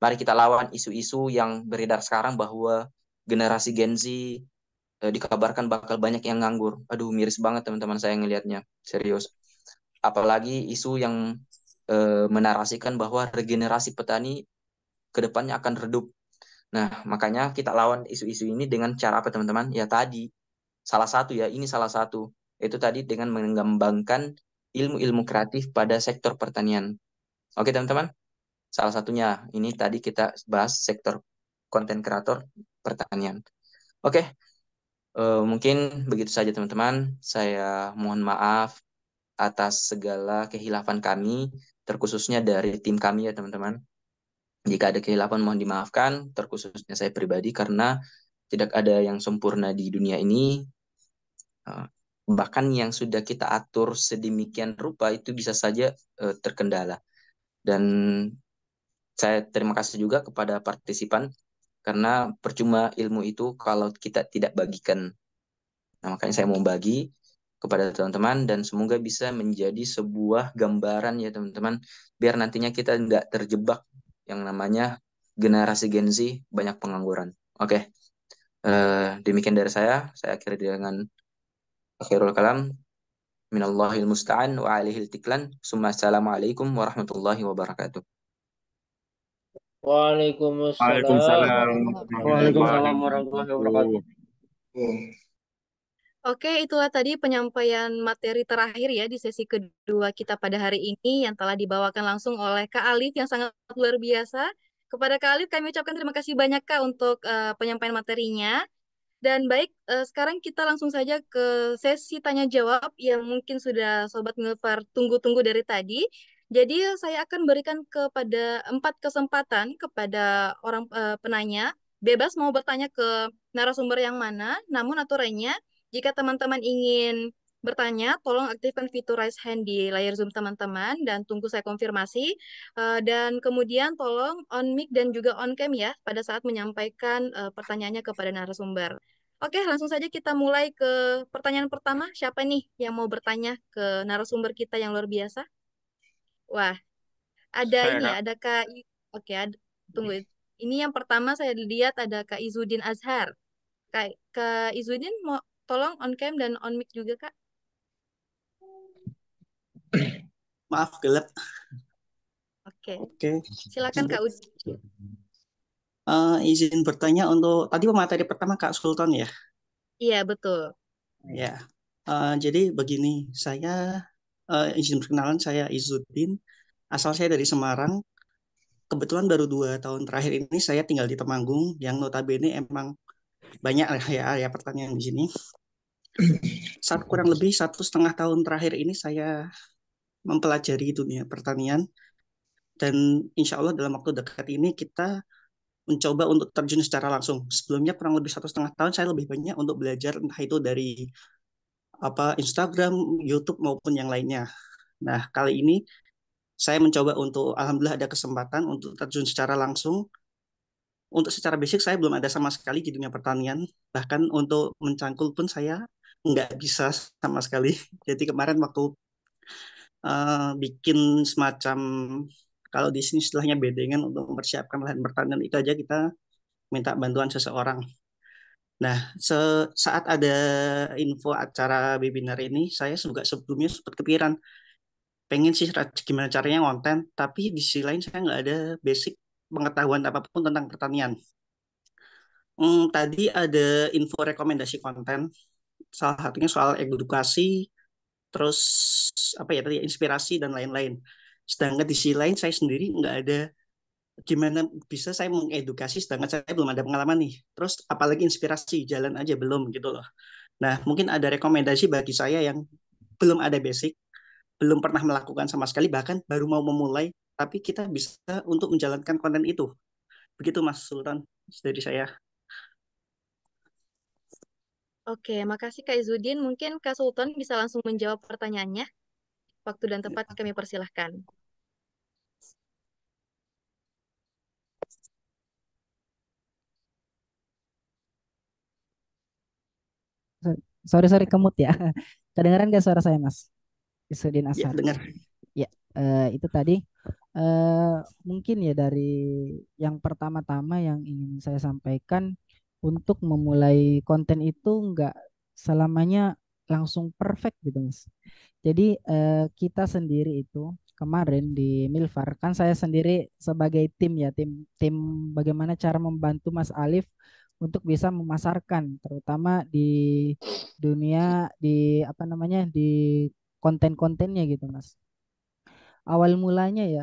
Mari kita lawan isu-isu yang beredar sekarang bahwa generasi Gen Z eh, dikabarkan bakal banyak yang nganggur. Aduh, miris banget teman-teman saya ngelihatnya, serius. Apalagi isu yang eh, menarasikan bahwa regenerasi petani kedepannya akan redup. Nah, makanya kita lawan isu-isu ini dengan cara apa teman-teman? Ya tadi, salah satu ya, ini salah satu. Itu tadi dengan mengembangkan ilmu-ilmu kreatif pada sektor pertanian. Oke teman-teman, salah satunya ini tadi kita bahas sektor konten kreator pertanian. Oke, e, mungkin begitu saja teman-teman. Saya mohon maaf atas segala kehilafan kami, terkhususnya dari tim kami ya teman-teman. Jika ada kehilapan mohon dimaafkan, terkhususnya saya pribadi karena tidak ada yang sempurna di dunia ini. Eh, bahkan yang sudah kita atur sedemikian rupa itu bisa saja eh, terkendala. Dan saya terima kasih juga kepada partisipan karena percuma ilmu itu kalau kita tidak bagikan. Nah, makanya saya mau bagi kepada teman-teman dan semoga bisa menjadi sebuah gambaran ya teman-teman biar nantinya kita nggak terjebak yang namanya generasi Gen Z banyak pengangguran. Oke, okay. uh, eh, demikian dari saya. Saya akhiri dengan akhirul kalam. Minallahil musta'an wa alihil tiklan. Assalamualaikum warahmatullahi wabarakatuh. Waalaikumsalam. Waalaikumsalam. Waalaikumsalam warahmatullahi wabarakatuh. Oke, itulah tadi penyampaian materi terakhir ya di sesi kedua kita pada hari ini yang telah dibawakan langsung oleh Kak Alif yang sangat luar biasa. Kepada Kak Alif kami ucapkan terima kasih banyak Kak untuk uh, penyampaian materinya. Dan baik, uh, sekarang kita langsung saja ke sesi tanya jawab yang mungkin sudah Sobat Ngilfar tunggu-tunggu dari tadi. Jadi saya akan berikan kepada empat kesempatan kepada orang uh, penanya. Bebas mau bertanya ke narasumber yang mana, namun aturannya jika teman-teman ingin bertanya, tolong aktifkan fitur raise hand di layar Zoom teman-teman dan tunggu saya konfirmasi. Eh, dan kemudian tolong on mic dan juga on cam ya pada saat menyampaikan eh, pertanyaannya kepada narasumber. Oke, langsung saja kita mulai ke pertanyaan pertama. Siapa nih yang mau bertanya ke narasumber kita yang luar biasa? Wah, ada saya... ini, ada Kak... Oke, ada... tunggu. Ini yang pertama saya lihat ada Kak Izudin Azhar. Kak, Kak Izudin mau Tolong on cam dan on mic juga, Kak. Maaf, gelap. Oke. Okay. Oke. Okay. Silakan Kak Uji Uh, eh, izin bertanya untuk tadi pemateri pertama Kak Sultan ya? Iya, betul. Ya. Uh, jadi begini, saya uh, izin perkenalan saya Izudin, asal saya dari Semarang. Kebetulan baru dua tahun terakhir ini saya tinggal di Temanggung yang notabene emang banyak ya area ya pertanyaan di sini saat kurang lebih satu setengah tahun terakhir ini saya mempelajari dunia pertanian dan insya Allah dalam waktu dekat ini kita mencoba untuk terjun secara langsung. Sebelumnya kurang lebih satu setengah tahun saya lebih banyak untuk belajar entah itu dari apa Instagram, YouTube maupun yang lainnya. Nah kali ini saya mencoba untuk alhamdulillah ada kesempatan untuk terjun secara langsung. Untuk secara basic saya belum ada sama sekali di dunia pertanian. Bahkan untuk mencangkul pun saya nggak bisa sama sekali. Jadi kemarin waktu uh, bikin semacam kalau di sini istilahnya bedengan untuk mempersiapkan lahan pertanian itu aja kita minta bantuan seseorang. Nah, se saat ada info acara webinar ini, saya juga sebelumnya sempat kepikiran pengen sih gimana caranya konten, tapi di sisi lain saya nggak ada basic pengetahuan apapun tentang pertanian. Hmm, tadi ada info rekomendasi konten salah satunya soal edukasi, terus apa ya tadi inspirasi dan lain-lain. Sedangkan di sisi lain saya sendiri nggak ada gimana bisa saya mengedukasi sedangkan saya belum ada pengalaman nih. Terus apalagi inspirasi jalan aja belum gitu loh. Nah mungkin ada rekomendasi bagi saya yang belum ada basic, belum pernah melakukan sama sekali bahkan baru mau memulai tapi kita bisa untuk menjalankan konten itu. Begitu Mas Sultan dari saya. Oke, makasih Kak Izudin. Mungkin Kak Sultan bisa langsung menjawab pertanyaannya. Waktu dan tempat kami persilahkan. Sorry, sorry, kemut ya. Kedengaran gak suara saya, Mas? Izudin Asar. Iya, ya, dengar. Ya, uh, itu tadi Uh, mungkin ya dari yang pertama-tama yang ingin saya sampaikan untuk memulai konten itu nggak selamanya langsung perfect gitu mas. Jadi eh, kita sendiri itu kemarin di Milfar kan saya sendiri sebagai tim ya tim tim bagaimana cara membantu Mas Alif untuk bisa memasarkan terutama di dunia di apa namanya di konten-kontennya gitu mas awal mulanya ya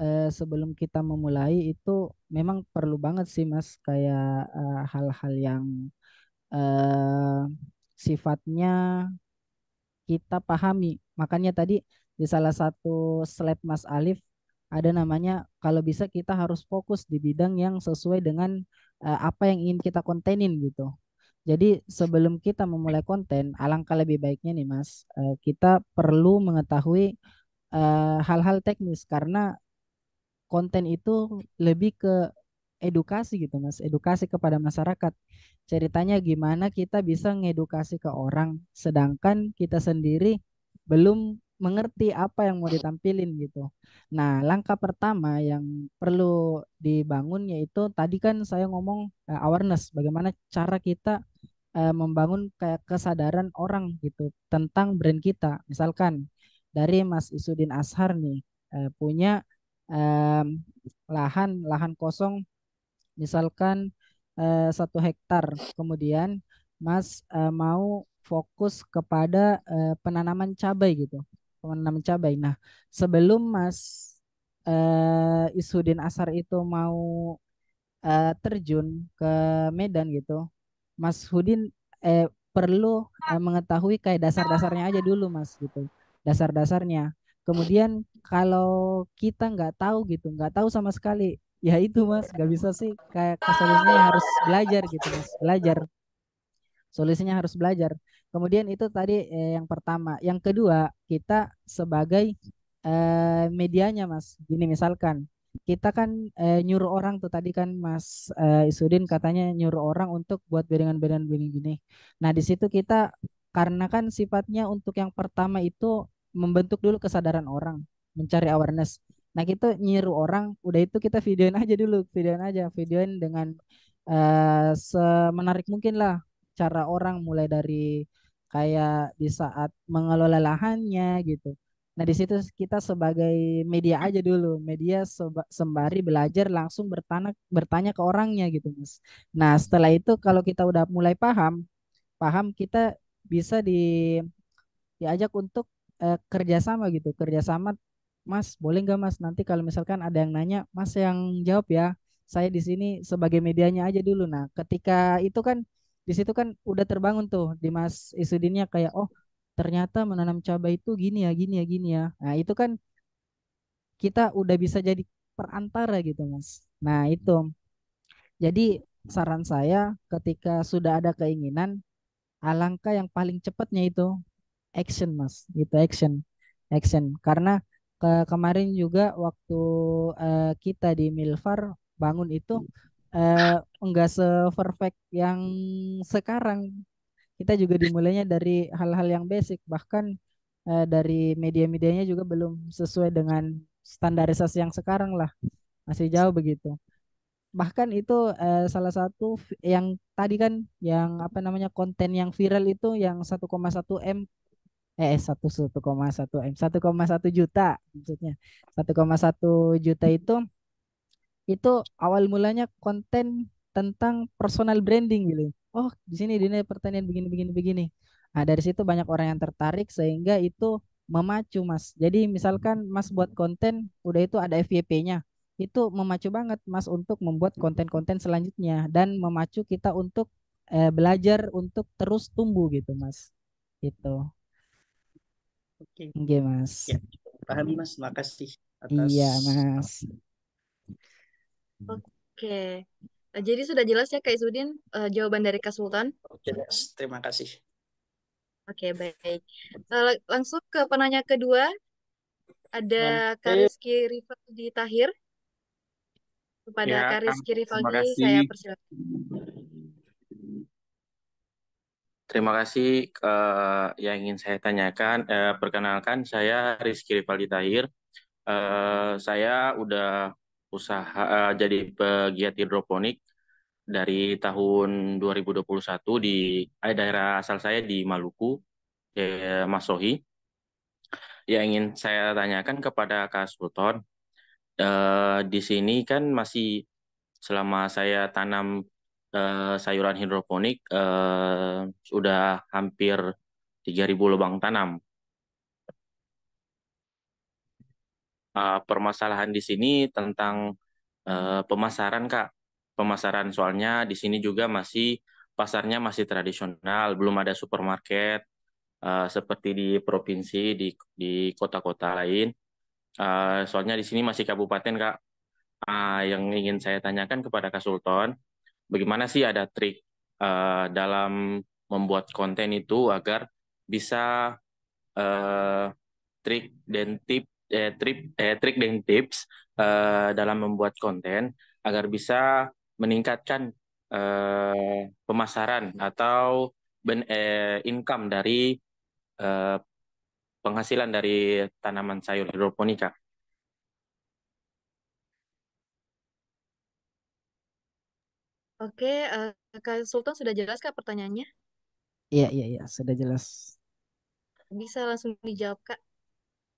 eh, sebelum kita memulai itu memang perlu banget sih Mas kayak eh, hal-hal eh, yang eh, sifatnya kita pahami. Makanya tadi di salah satu slide Mas Alif ada namanya kalau bisa kita harus fokus di bidang yang sesuai dengan eh, apa yang ingin kita kontenin gitu. Jadi sebelum kita memulai konten, alangkah lebih baiknya nih Mas, eh, kita perlu mengetahui eh, hal -hal teknis karena konten itu lebih ke edukasi gitu mas edukasi kepada masyarakat ceritanya gimana kita bisa ngedukasi ke orang sedangkan kita sendiri belum mengerti apa yang mau ditampilin gitu nah langkah pertama yang perlu dibangun yaitu tadi kan saya ngomong uh, awareness bagaimana cara kita uh, membangun kayak kesadaran orang gitu tentang brand kita misalkan dari Mas Isudin Ashar nih uh, punya um, lahan lahan kosong misalkan eh, satu uh, hektar kemudian Mas uh, mau fokus kepada uh, penanaman cabai gitu penanaman cabai nah sebelum Mas uh, Isudin Asar itu mau uh, terjun ke Medan gitu Mas Hudin eh, perlu eh, mengetahui kayak dasar-dasarnya aja dulu Mas gitu dasar-dasarnya kemudian kalau kita nggak tahu gitu nggak tahu sama sekali ya itu mas nggak bisa sih kayak solusinya harus belajar gitu mas belajar solusinya harus belajar kemudian itu tadi eh, yang pertama yang kedua kita sebagai eh, medianya mas gini misalkan kita kan eh, nyuruh orang tuh tadi kan Mas eh, Isudin katanya nyuruh orang untuk buat beringan-beringan gini-gini. Nah di situ kita karena kan sifatnya untuk yang pertama itu membentuk dulu kesadaran orang, mencari awareness. Nah, kita nyiru orang, udah itu kita videoin aja dulu, videoin aja, videoin dengan uh, semenarik mungkin lah cara orang mulai dari kayak di saat mengelola lahannya gitu. Nah, di situ kita sebagai media aja dulu, media sembari belajar langsung bertanya bertanya ke orangnya gitu, Mas. Nah, setelah itu kalau kita udah mulai paham, paham kita bisa di diajak untuk eh, kerjasama gitu kerjasama Mas boleh nggak Mas nanti kalau misalkan ada yang nanya Mas yang jawab ya saya di sini sebagai medianya aja dulu nah ketika itu kan di situ kan udah terbangun tuh di Mas Isudinnya kayak oh ternyata menanam cabai itu gini ya gini ya gini ya nah itu kan kita udah bisa jadi perantara gitu Mas nah itu jadi saran saya ketika sudah ada keinginan alangkah yang paling cepatnya itu action mas gitu action action karena ke kemarin juga waktu uh, kita di Milvar bangun itu uh, enggak se-perfect yang sekarang kita juga dimulainya dari hal-hal yang basic bahkan uh, dari media-medianya juga belum sesuai dengan standarisasi yang sekarang lah masih jauh begitu bahkan itu eh, salah satu yang tadi kan yang apa namanya konten yang viral itu yang 1,1 M eh 1,1 M 1,1 juta maksudnya. 1,1 juta itu itu awal mulanya konten tentang personal branding gitu. Oh, di sini dunia pertanian begini begini begini. Nah, dari situ banyak orang yang tertarik sehingga itu memacu Mas. Jadi misalkan Mas buat konten udah itu ada FYP-nya. Itu memacu banget Mas untuk membuat konten-konten selanjutnya dan memacu kita untuk eh, belajar untuk terus tumbuh gitu Mas. itu Oke. Okay. Mas. Ya, paham Mas. Makasih atas Iya, Mas. Oke. Okay. Nah, jadi sudah jelas ya Kak Isudin uh, jawaban dari Kak Sultan? Jelas. Terima kasih. Oke, okay, baik. Uh, langsung ke penanya kedua. Ada Kak Rizky Rivaldi Tahir. Kepada ya, Kak Rizky Rivaldi, saya persilakan. Terima kasih uh, yang ingin saya tanyakan. Uh, perkenalkan, saya Rizky Rivaldi Tahir. Uh, saya udah usaha uh, jadi pegiat hidroponik dari tahun 2021 di eh, daerah asal saya di Maluku, ya, Masohi. Yang ingin saya tanyakan kepada Kak Sultan, uh, di sini kan masih selama saya tanam Eh, sayuran hidroponik eh, sudah hampir 3.000 lubang tanam. Eh, permasalahan di sini tentang pemasaran, Kak. Pemasaran soalnya di sini juga masih pasarnya masih tradisional, belum ada supermarket seperti di provinsi di di kota-kota lain. soalnya di sini masih kabupaten, Kak. Uh, yang ingin saya tanyakan kepada Kak Sultan, bagaimana sih ada trik uh, dalam membuat konten itu agar bisa uh, trik dan tip eh, trik eh, trik dan tips uh, dalam membuat konten agar bisa meningkatkan uh, pemasaran atau ben, eh, income dari uh, penghasilan dari tanaman sayur hidroponika. Oke, uh, Kak Sultan sudah jelas Kak pertanyaannya? Iya, iya, iya, sudah jelas. Bisa langsung dijawab Kak.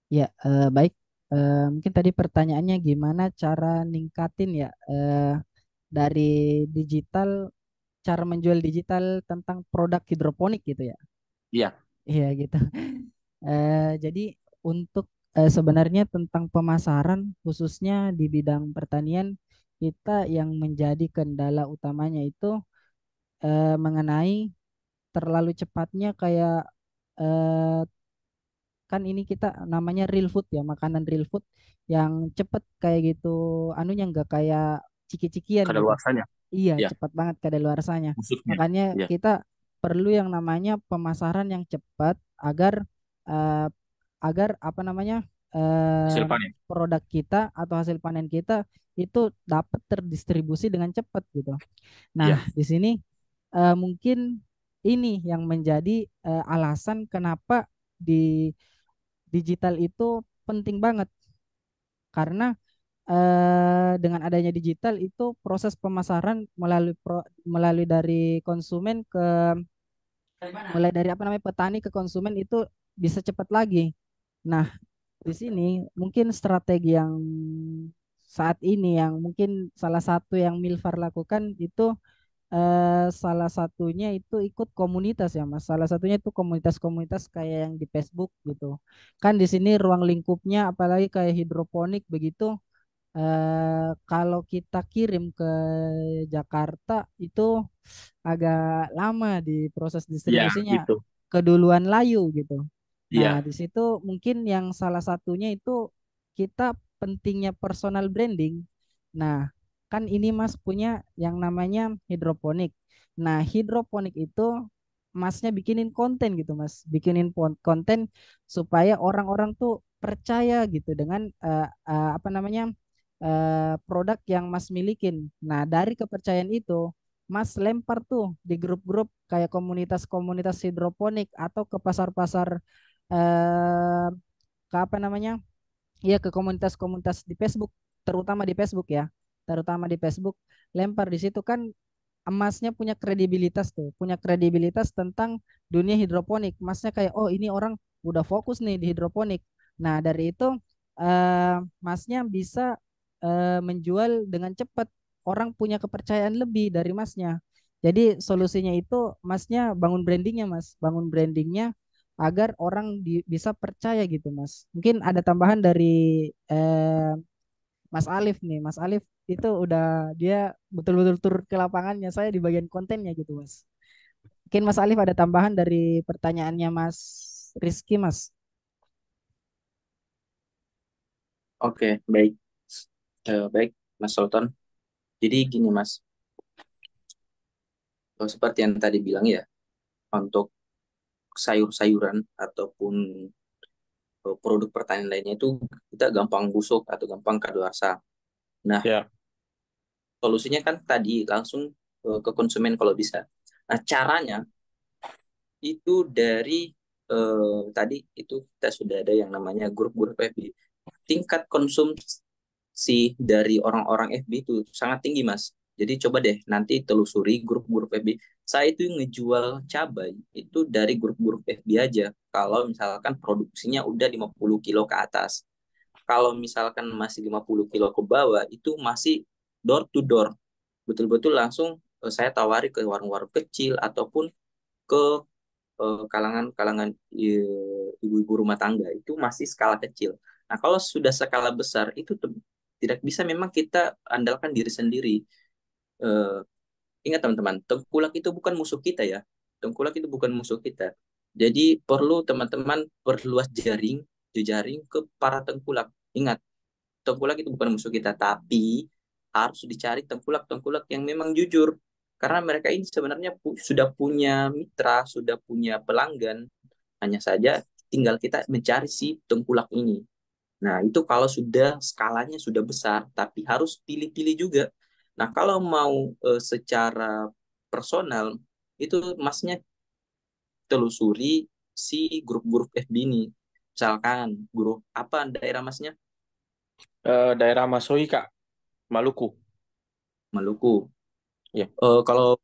Ya, uh, baik. Uh, mungkin tadi pertanyaannya gimana cara ningkatin ya uh, dari digital, cara menjual digital tentang produk hidroponik gitu ya? Iya. Iya gitu. Uh, jadi untuk uh, sebenarnya tentang pemasaran khususnya di bidang pertanian kita yang menjadi kendala utamanya itu eh, mengenai terlalu cepatnya kayak eh, kan ini kita namanya real food ya makanan real food yang cepat kayak gitu anunya nggak kayak ciki-cikian gitu. luasannya iya ya. cepat banget luar Maksudnya, makanya ya. kita perlu yang namanya pemasaran yang cepat agar eh, agar apa namanya eh, produk kita atau hasil panen kita itu dapat terdistribusi dengan cepat gitu. Nah, yeah. di sini uh, mungkin ini yang menjadi uh, alasan kenapa di digital itu penting banget karena uh, dengan adanya digital itu proses pemasaran melalui pro, melalui dari konsumen ke dari mulai dari apa namanya petani ke konsumen itu bisa cepat lagi. Nah, di sini mungkin strategi yang saat ini yang mungkin salah satu yang Milfar lakukan itu eh, salah satunya itu ikut komunitas ya mas salah satunya itu komunitas-komunitas kayak yang di Facebook gitu kan di sini ruang lingkupnya apalagi kayak hidroponik begitu eh, kalau kita kirim ke Jakarta itu agak lama di proses ya, distribusinya ya, gitu. keduluan layu gitu ya. nah di situ mungkin yang salah satunya itu kita pentingnya personal branding, nah kan ini Mas punya yang namanya hidroponik. Nah, hidroponik itu Masnya bikinin konten gitu, Mas. Bikinin konten supaya orang-orang tuh percaya gitu dengan uh, uh, apa namanya? Uh, produk yang Mas milikin. Nah, dari kepercayaan itu Mas lempar tuh di grup-grup kayak komunitas-komunitas hidroponik atau ke pasar-pasar eh, ke apa namanya ya ke komunitas-komunitas di Facebook, terutama di Facebook ya, terutama di Facebook, lempar di situ kan emasnya punya kredibilitas tuh, punya kredibilitas tentang dunia hidroponik. emasnya kayak oh ini orang udah fokus nih di hidroponik. Nah dari itu eh, emasnya masnya bisa eh, menjual dengan cepat. Orang punya kepercayaan lebih dari emasnya Jadi solusinya itu emasnya bangun brandingnya mas, bangun brandingnya agar orang di, bisa percaya gitu mas mungkin ada tambahan dari eh, Mas Alif nih Mas Alif itu udah dia betul-betul turun ke lapangannya saya di bagian kontennya gitu mas mungkin Mas Alif ada tambahan dari pertanyaannya Mas Rizky mas Oke, baik. Uh, baik, Mas Sultan. Jadi gini, Mas. Seperti yang tadi bilang ya, untuk sayur-sayuran ataupun eh, produk pertanian lainnya itu kita gampang busuk atau gampang kadaluarsa. Nah, yeah. solusinya kan tadi langsung eh, ke konsumen kalau bisa. Nah, caranya itu dari eh, tadi itu kita sudah ada yang namanya grup-grup FB. Tingkat konsumsi dari orang-orang FB itu sangat tinggi, Mas. Jadi coba deh nanti telusuri grup-grup FB. Saya itu ngejual cabai itu dari grup-grup FB aja. Kalau misalkan produksinya udah 50 kilo ke atas. Kalau misalkan masih 50 kilo ke bawah itu masih door to door. Betul-betul langsung eh, saya tawari ke warung-warung kecil ataupun ke eh, kalangan-kalangan eh, ibu-ibu rumah tangga itu masih skala kecil. Nah, kalau sudah skala besar itu tidak bisa memang kita andalkan diri sendiri Uh, ingat teman-teman, tengkulak itu bukan musuh kita ya. Tengkulak itu bukan musuh kita. Jadi perlu teman-teman perluas jaring, jejaring ke para tengkulak. Ingat, tengkulak itu bukan musuh kita, tapi harus dicari tengkulak-tengkulak yang memang jujur. Karena mereka ini sebenarnya pu sudah punya mitra, sudah punya pelanggan. Hanya saja tinggal kita mencari si tengkulak ini. Nah, itu kalau sudah skalanya sudah besar, tapi harus pilih-pilih juga Nah, kalau mau e, secara personal itu masnya telusuri si grup-grup FB ini. Misalkan grup apa daerah masnya? E, daerah Mas Hoi, Kak. Maluku. Maluku. Ya. E, kalau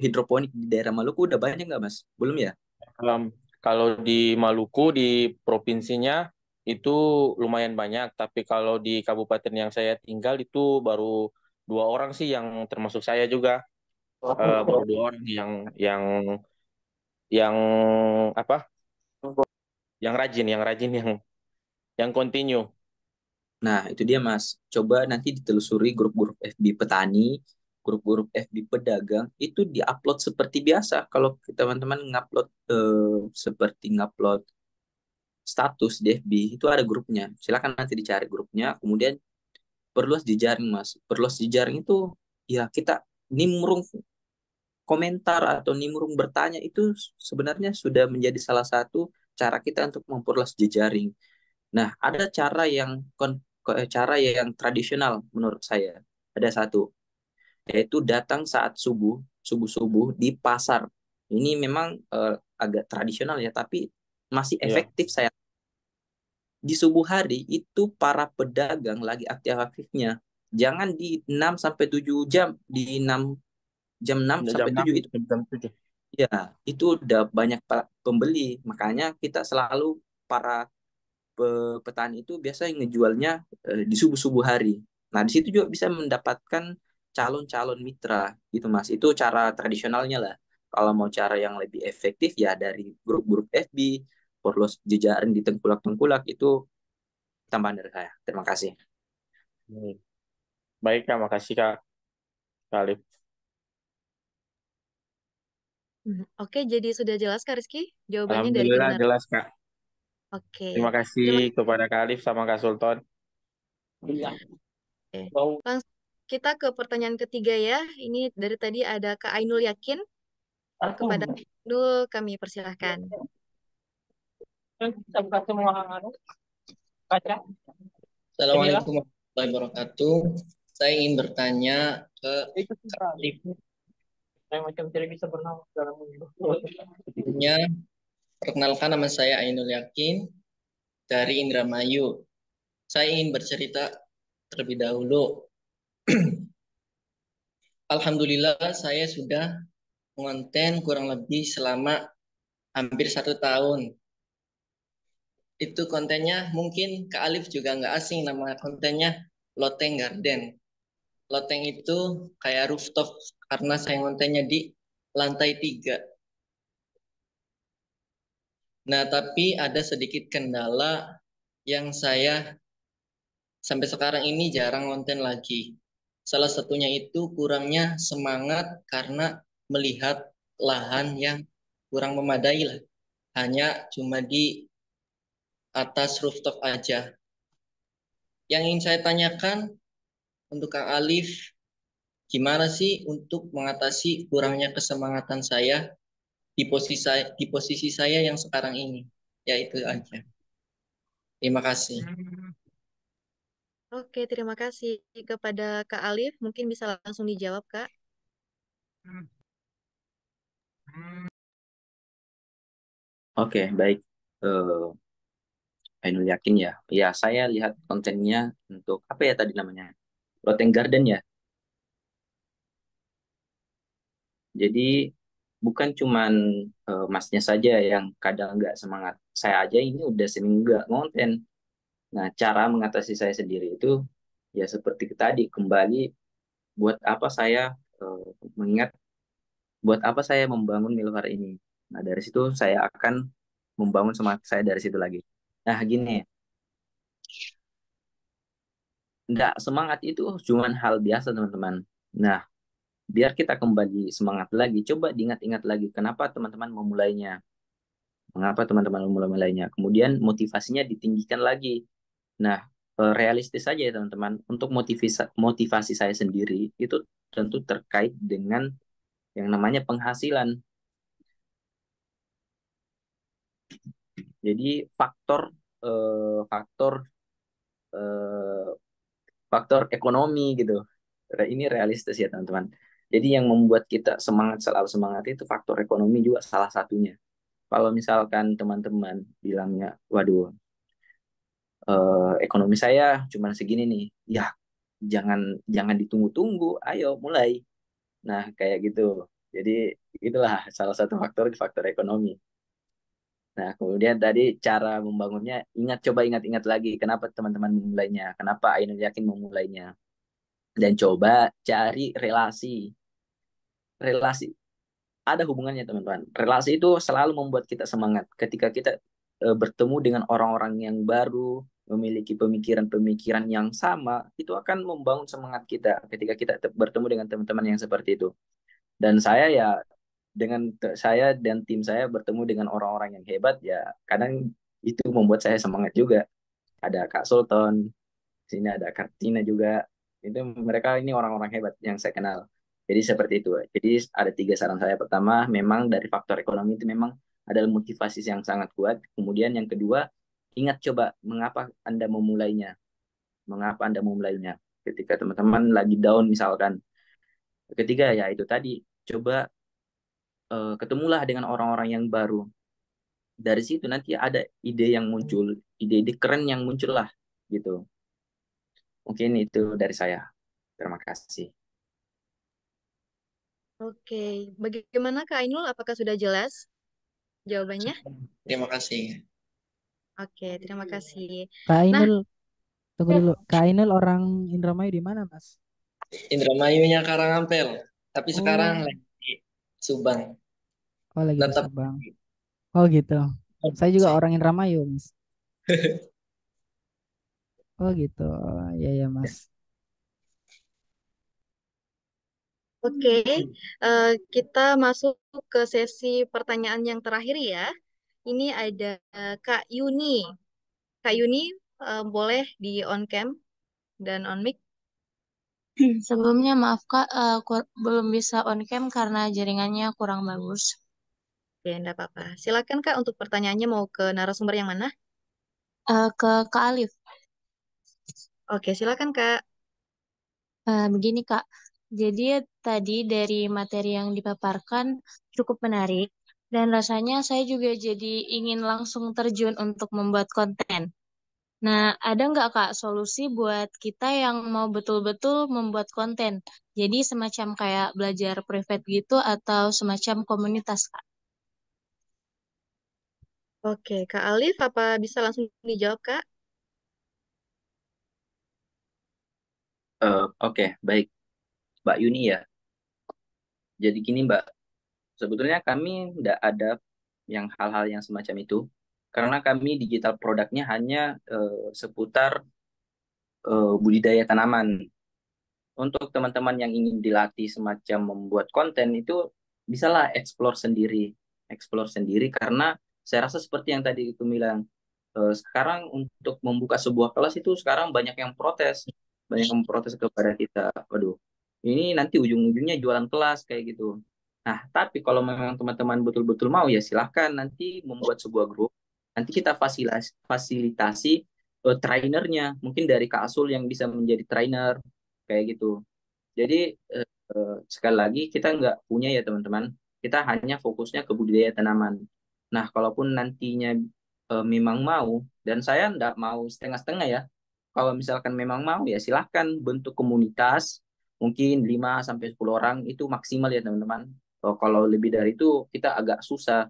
hidroponik di daerah Maluku udah banyak nggak, Mas? Belum ya? Um, kalau di Maluku di provinsinya itu lumayan banyak, tapi kalau di kabupaten yang saya tinggal itu baru dua orang sih yang termasuk saya juga oh. uh, baru dua orang yang yang yang apa yang rajin yang rajin yang yang continue nah itu dia mas coba nanti ditelusuri grup-grup FB petani grup-grup FB pedagang itu diupload seperti biasa kalau teman-teman ngupload eh, seperti ngupload status di FB itu ada grupnya silakan nanti dicari grupnya kemudian perluas jejaring mas perluas jejaring itu ya kita nimrung komentar atau nimrung bertanya itu sebenarnya sudah menjadi salah satu cara kita untuk memperluas jejaring. Nah, ada cara yang eh, cara yang tradisional menurut saya. Ada satu yaitu datang saat subuh, subuh-subuh di pasar. Ini memang uh, agak tradisional ya, tapi masih iya. efektif yeah. saya di subuh hari itu para pedagang lagi aktif-aktifnya. Jangan di 6 sampai 7 jam, di 6 jam 6 jam sampai jam 7 itu jam 7. Ya, itu udah banyak pembeli. Makanya kita selalu para petani itu biasanya ngejualnya eh, di subuh-subuh hari. Nah, di situ juga bisa mendapatkan calon-calon mitra gitu Mas. Itu cara tradisionalnya lah. Kalau mau cara yang lebih efektif ya dari grup-grup FB perlu jejaring di tengkulak-tengkulak itu tambahan dari saya. Terima kasih. Hmm. Baik, terima kasih Kak Khalif hmm, Oke, jadi sudah jelas Kak Rizky jawabannya dari benar. jelas Kak. Oke. Terima kasih terima... kepada Kak Alif sama Kak Sultan. Iya. Langsung kita ke pertanyaan ketiga ya. Ini dari tadi ada Kak Ainul Yakin. Kepada Ainul kami persilahkan. Kita buka semua Baca. Assalamualaikum warahmatullahi wabarakatuh. Saya ingin bertanya ke Saya macam tidak bisa bernama dalam perkenalkan nama saya Ainul Yakin dari Indramayu. Saya ingin bercerita terlebih dahulu. Alhamdulillah saya sudah konten kurang lebih selama hampir satu tahun itu kontennya mungkin ke Alif juga nggak asing nama kontennya Loteng Garden. Loteng itu kayak rooftop karena saya kontennya di lantai tiga. Nah, tapi ada sedikit kendala yang saya sampai sekarang ini jarang konten lagi. Salah satunya itu kurangnya semangat karena melihat lahan yang kurang memadai lah. Hanya cuma di atas rooftop aja. Yang ingin saya tanyakan untuk Kang Alif, gimana sih untuk mengatasi kurangnya kesemangatan saya di posisi saya, di posisi saya yang sekarang ini? Ya itu aja. Terima kasih. Hmm. Oke, terima kasih kepada Kak Alif. Mungkin bisa langsung dijawab, Kak. Hmm. Hmm. Oke, baik. Uh, Ainul Yakin ya. Ya, saya lihat kontennya untuk apa ya tadi namanya? Loteng Garden ya. Jadi bukan cuman uh, masnya saja yang kadang nggak semangat. Saya aja ini udah seminggu nggak konten. Nah, cara mengatasi saya sendiri itu ya seperti tadi kembali buat apa saya uh, mengingat buat apa saya membangun Milvar ini. Nah, dari situ saya akan membangun semangat saya dari situ lagi. Nah, gini. Enggak semangat itu cuma hal biasa, teman-teman. Nah, biar kita kembali semangat lagi, coba diingat-ingat lagi kenapa teman-teman memulainya. Mengapa teman-teman memulai-mulainya? Kemudian motivasinya ditinggikan lagi. Nah, e, realistis saja ya teman-teman. Untuk motivasi motivasi saya sendiri itu tentu terkait dengan yang namanya penghasilan. Jadi faktor eh, faktor eh, faktor ekonomi gitu. Ini realistis ya teman-teman. Jadi yang membuat kita semangat selalu semangat itu faktor ekonomi juga salah satunya. Kalau misalkan teman-teman bilangnya, waduh, eh, ekonomi saya cuma segini nih, ya jangan jangan ditunggu-tunggu, ayo mulai. Nah kayak gitu. Jadi itulah salah satu faktor faktor ekonomi. Nah, kemudian tadi cara membangunnya, ingat coba ingat-ingat lagi kenapa teman-teman memulainya, kenapa Ainul yakin memulainya. Dan coba cari relasi. Relasi ada hubungannya, teman-teman. Relasi itu selalu membuat kita semangat ketika kita e, bertemu dengan orang-orang yang baru, memiliki pemikiran-pemikiran yang sama, itu akan membangun semangat kita ketika kita bertemu dengan teman-teman yang seperti itu. Dan saya ya dengan saya dan tim saya bertemu dengan orang-orang yang hebat ya kadang itu membuat saya semangat juga ada Kak Sultan sini ada Kartina juga itu mereka ini orang-orang hebat yang saya kenal jadi seperti itu jadi ada tiga saran saya pertama memang dari faktor ekonomi itu memang adalah motivasi yang sangat kuat kemudian yang kedua ingat coba mengapa anda memulainya mengapa anda memulainya ketika teman-teman lagi down misalkan ketiga ya itu tadi coba Eh, ketemulah dengan orang-orang yang baru dari situ nanti ada ide yang muncul ide-ide keren yang muncul lah gitu mungkin itu dari saya terima kasih Oke, bagaimana Kak Ainul? Apakah sudah jelas jawabannya? Terima kasih. Oke, terima kasih. Kak nah, Ainul, nah, tunggu ya. dulu. Kak Ainul orang Indramayu di mana, Mas? Indramayunya Karangampel, tapi oh. sekarang Subang. Oh lagi Tetap. di Subang. Oh gitu. Saya juga orang Indramayu, Mas. Oh gitu. Ya ya, Mas. Oke, okay. uh, eh, kita masuk ke sesi pertanyaan yang terakhir ya. Ini ada Kak Yuni. Kak Yuni, uh, boleh di on cam dan on mic? Sebelumnya maaf Kak, uh, belum bisa on cam karena jaringannya kurang bagus. Oke, enggak apa-apa. Silakan Kak untuk pertanyaannya mau ke narasumber yang mana? Uh, ke Kak Alif. Oke, silakan Kak. Uh, begini Kak, jadi tadi dari materi yang dipaparkan cukup menarik dan rasanya saya juga jadi ingin langsung terjun untuk membuat konten. Nah, ada nggak Kak solusi buat kita yang mau betul-betul membuat konten? Jadi semacam kayak belajar private gitu atau semacam komunitas Kak? Oke, Kak Alif, apa bisa langsung dijawab, Kak? Eh, Oke, baik. Mbak Yuni ya. Jadi gini Mbak, sebetulnya kami nggak ada yang hal-hal yang semacam itu karena kami digital produknya hanya uh, seputar uh, budidaya tanaman. Untuk teman-teman yang ingin dilatih semacam membuat konten itu bisalah explore sendiri, explore sendiri karena saya rasa seperti yang tadi itu bilang uh, sekarang untuk membuka sebuah kelas itu sekarang banyak yang protes, banyak yang protes kepada kita. Waduh, ini nanti ujung-ujungnya jualan kelas kayak gitu. Nah, tapi kalau memang teman-teman betul-betul mau ya silahkan nanti membuat sebuah grup nanti kita fasilitasi, fasilitasi uh, eh, trainernya mungkin dari Kak Asul yang bisa menjadi trainer kayak gitu jadi uh, sekali lagi kita nggak punya ya teman-teman kita hanya fokusnya ke budidaya tanaman nah kalaupun nantinya uh, memang mau dan saya nggak mau setengah-setengah ya kalau misalkan memang mau ya silahkan bentuk komunitas mungkin 5 sampai sepuluh orang itu maksimal ya teman-teman oh, kalau lebih dari itu kita agak susah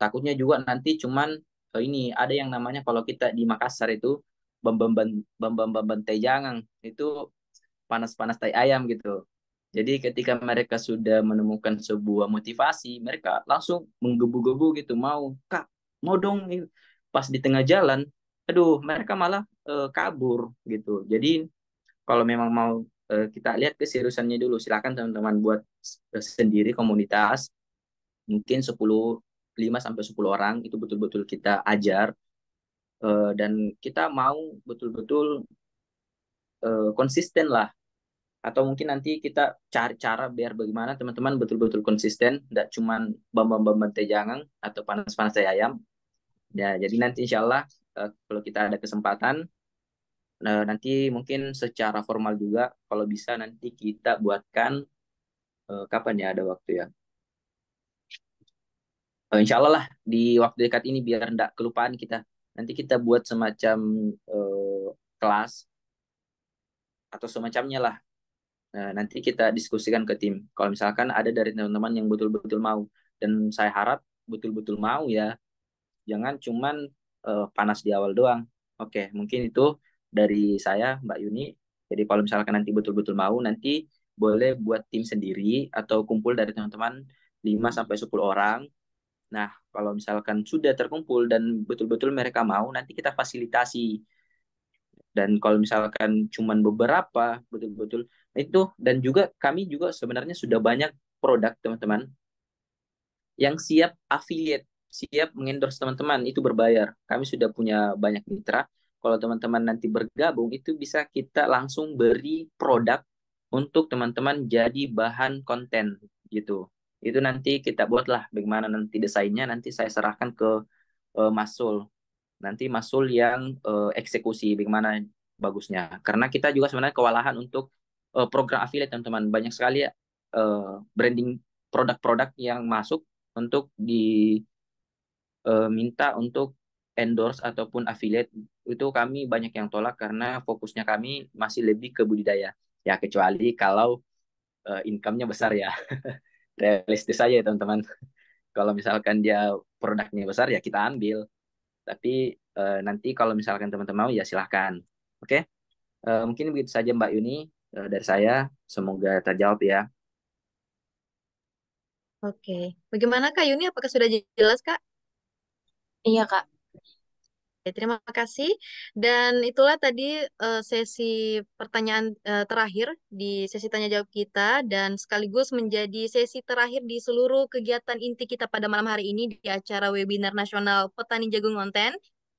takutnya juga nanti cuman oh ini ada yang namanya kalau kita di Makassar itu bem bem bem bem bem, bem, itu panas-panas tai ayam gitu. Jadi ketika mereka sudah menemukan sebuah motivasi, mereka langsung menggebu-gebu gitu, mau kak, mau dong. Pas di tengah jalan, aduh, mereka malah e, kabur gitu. Jadi kalau memang mau e, kita lihat keseriusannya dulu, silakan teman-teman buat sendiri komunitas, mungkin 10 5 sampai 10 orang itu betul-betul kita ajar uh, dan kita mau betul-betul uh, konsisten lah atau mungkin nanti kita cari cara biar bagaimana teman-teman betul-betul konsisten tidak cuma bambang-bambang teh jangan atau panas-panas teh ayam ya jadi nanti insya Allah uh, kalau kita ada kesempatan uh, nanti mungkin secara formal juga kalau bisa nanti kita buatkan uh, kapan ya ada waktu ya Eh, insya Allah lah di waktu dekat ini biar tidak kelupaan kita nanti kita buat semacam uh, kelas atau semacamnya lah nah, nanti kita diskusikan ke tim kalau misalkan ada dari teman-teman yang betul-betul mau dan saya harap betul-betul mau ya jangan cuman uh, panas di awal doang oke mungkin itu dari saya Mbak Yuni jadi kalau misalkan nanti betul-betul mau nanti boleh buat tim sendiri atau kumpul dari teman-teman 5 sampai 10 orang Nah, kalau misalkan sudah terkumpul dan betul-betul mereka mau, nanti kita fasilitasi. Dan kalau misalkan cuma beberapa, betul-betul itu dan juga kami juga sebenarnya sudah banyak produk teman-teman yang siap affiliate, siap mengendorse teman-teman itu berbayar. Kami sudah punya banyak mitra. Kalau teman-teman nanti bergabung itu bisa kita langsung beri produk untuk teman-teman jadi bahan konten gitu itu nanti kita buatlah bagaimana nanti desainnya nanti saya serahkan ke uh, Masul nanti Masul yang uh, eksekusi bagaimana bagusnya karena kita juga sebenarnya kewalahan untuk uh, program affiliate teman-teman banyak sekali uh, branding produk-produk yang masuk untuk di uh, minta untuk endorse ataupun affiliate itu kami banyak yang tolak karena fokusnya kami masih lebih ke budidaya ya kecuali kalau uh, income-nya besar ya realistis saja ya teman-teman. kalau misalkan dia produknya besar ya kita ambil. Tapi uh, nanti kalau misalkan teman-teman mau ya silahkan. Oke? Okay? uh, eh, mungkin begitu saja Mbak Yuni uh, dari saya. Semoga terjawab ya. Oke. Okay. Bagaimana Kak Yuni? Apakah sudah jelas Kak? Iya Kak terima kasih. Dan itulah tadi uh, sesi pertanyaan uh, terakhir di sesi tanya jawab kita dan sekaligus menjadi sesi terakhir di seluruh kegiatan inti kita pada malam hari ini di acara webinar nasional Petani Jagung Konten.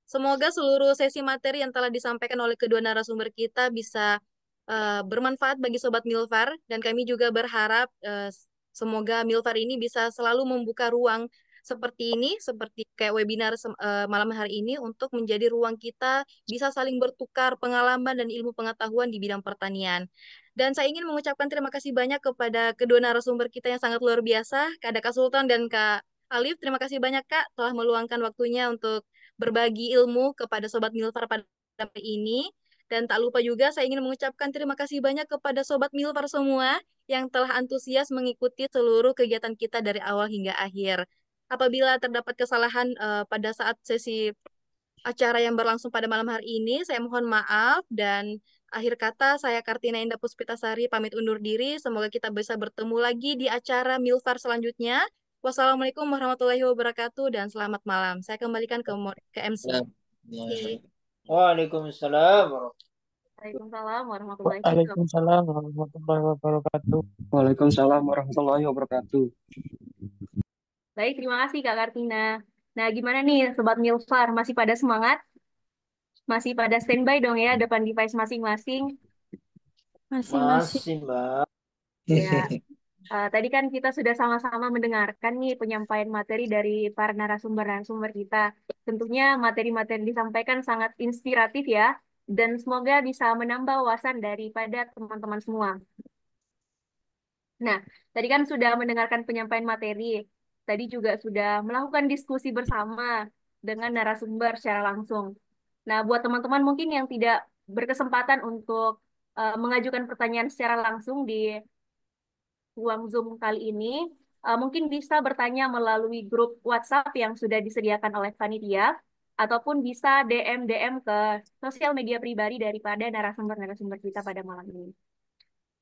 Semoga seluruh sesi materi yang telah disampaikan oleh kedua narasumber kita bisa uh, bermanfaat bagi sobat Milfar dan kami juga berharap uh, semoga Milfar ini bisa selalu membuka ruang seperti ini, seperti kayak webinar uh, malam hari ini untuk menjadi ruang kita bisa saling bertukar pengalaman dan ilmu pengetahuan di bidang pertanian. Dan saya ingin mengucapkan terima kasih banyak kepada kedua narasumber kita yang sangat luar biasa, ada Kak Sultan dan Kak Alif. Terima kasih banyak Kak telah meluangkan waktunya untuk berbagi ilmu kepada Sobat Milfar pada hari ini. Dan tak lupa juga saya ingin mengucapkan terima kasih banyak kepada Sobat Milfar semua yang telah antusias mengikuti seluruh kegiatan kita dari awal hingga akhir. Apabila terdapat kesalahan uh, pada saat sesi acara yang berlangsung pada malam hari ini, saya mohon maaf dan akhir kata saya Kartina Indah Puspitasari pamit undur diri. Semoga kita bisa bertemu lagi di acara Milfar selanjutnya. Wassalamualaikum warahmatullahi wabarakatuh dan selamat malam. Saya kembalikan ke, ke MC. Ya, ya. Okay. Waalaikumsalam. Waalaikumsalam warahmatullahi wabarakatuh. Waalaikumsalam warahmatullahi wabarakatuh. Waalaikumsalam warahmatullahi wabarakatuh. Baik, terima kasih Kak Kartina. Nah, gimana nih Sobat Milfar? Masih pada semangat? Masih pada standby dong ya depan device masing-masing? masih masing Masih, Mbak. Ya. Uh, tadi kan kita sudah sama-sama mendengarkan nih penyampaian materi dari para narasumber-narasumber kita. Tentunya materi-materi disampaikan sangat inspiratif ya, dan semoga bisa menambah wawasan daripada teman-teman semua. Nah, tadi kan sudah mendengarkan penyampaian materi tadi juga sudah melakukan diskusi bersama dengan narasumber secara langsung. Nah, buat teman-teman mungkin yang tidak berkesempatan untuk uh, mengajukan pertanyaan secara langsung di ruang Zoom kali ini, uh, mungkin bisa bertanya melalui grup WhatsApp yang sudah disediakan oleh panitia, ataupun bisa DM-DM ke sosial media pribadi daripada narasumber-narasumber kita pada malam ini.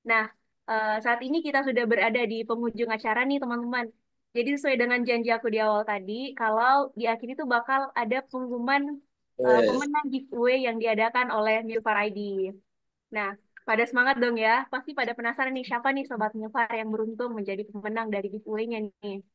Nah, uh, saat ini kita sudah berada di penghujung acara nih teman-teman. Jadi sesuai dengan janji aku di awal tadi, kalau di akhir itu bakal ada pengumuman e, yes. uh, pemenang giveaway yang diadakan oleh Milfar ID. Nah, pada semangat dong ya. Pasti pada penasaran nih siapa nih sobat Milfar yang beruntung menjadi pemenang dari giveaway-nya nih.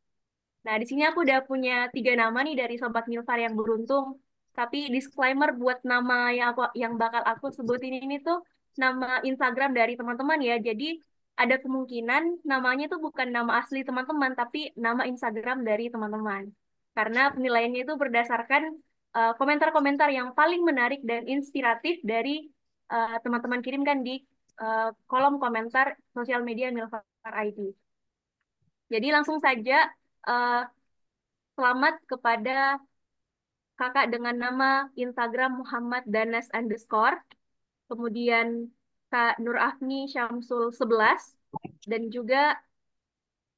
Nah, di sini aku udah punya tiga nama nih dari sobat Milfar yang beruntung. Tapi disclaimer buat nama yang aku yang bakal aku sebutin ini tuh nama Instagram dari teman-teman ya. Jadi ada kemungkinan namanya itu bukan nama asli teman-teman, tapi nama Instagram dari teman-teman. Karena penilaiannya itu berdasarkan eh, komentar-komentar uh, yang paling menarik dan inspiratif dari eh, teman-teman uh, kirimkan di uh, kolom komentar sosial media Milfar ID. Jadi langsung saja uh, selamat kepada kakak dengan nama Instagram Muhammad Danas underscore. Kemudian Kak Nur Afni Syamsul 11 dan juga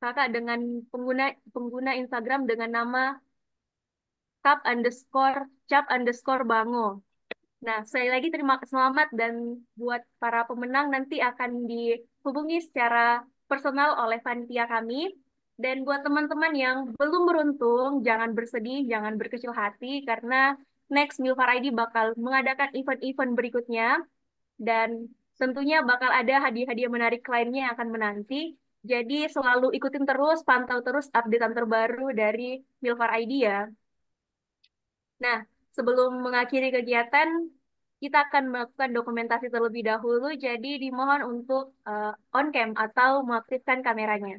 kakak dengan pengguna pengguna Instagram dengan nama cap underscore cap underscore bango. Nah, sekali lagi terima selamat dan buat para pemenang nanti akan dihubungi secara personal oleh panitia kami. Dan buat teman-teman yang belum beruntung, jangan bersedih, jangan berkecil hati, karena next Milfar ID bakal mengadakan event-event berikutnya. Dan Tentunya bakal ada hadiah-hadiah menarik lainnya yang akan menanti. Jadi selalu ikutin terus, pantau terus updatean terbaru dari Milfar ID ya. Nah, sebelum mengakhiri kegiatan, kita akan melakukan dokumentasi terlebih dahulu, jadi dimohon untuk uh, eh, on cam atau mengaktifkan kameranya.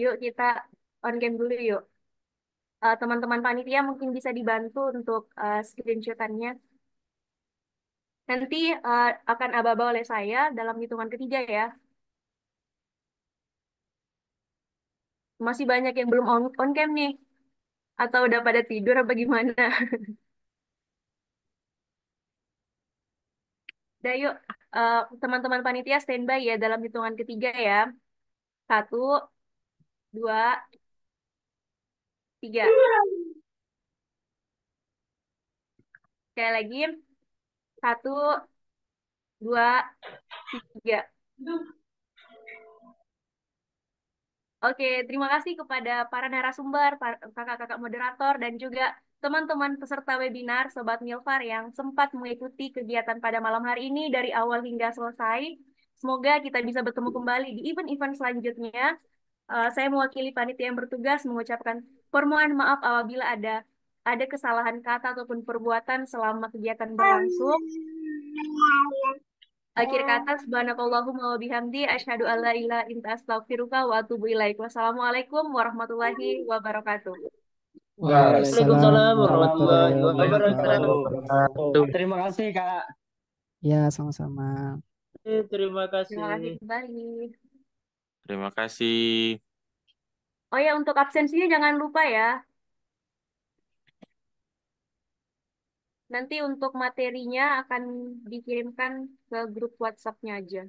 Yuk kita on cam dulu yuk. Eh, teman-teman uh, panitia mungkin bisa dibantu untuk uh, screenshotannya. Nanti uh, akan aba-aba oleh saya dalam hitungan ketiga ya. Masih banyak yang belum on, on cam nih. Atau udah pada tidur apa gimana? Udah yuk, teman eh, teman-teman panitia standby ya dalam hitungan ketiga ya. Satu, dua, tiga. Sekali lagi. Satu, dua, tiga. Oke, terima kasih kepada para narasumber, kakak-kakak moderator, dan juga teman-teman peserta webinar Sobat Milfar yang sempat mengikuti kegiatan pada malam hari ini dari awal hingga selesai. Semoga kita bisa bertemu kembali di event-event selanjutnya. Uh, saya mewakili panitia yang bertugas mengucapkan permohonan maaf apabila ada ada kesalahan kata ataupun perbuatan selama kegiatan berlangsung. Akhir kata subhanakallahumma wa bihamdi asyhadu alla ilaha illa astaghfiruka wa atubu ilaik. Wassalamualaikum warahmatullahi wabarakatuh. Waalaikumsalam warahmatullahi wabarakatuh. Terima kasih, Kak. Ya, sama-sama. Terima kasih. Terima kasih kembali. Terima kasih. Oh ya, untuk absensinya jangan lupa ya. Nanti untuk materinya akan dikirimkan ke grup WhatsApp-nya aja.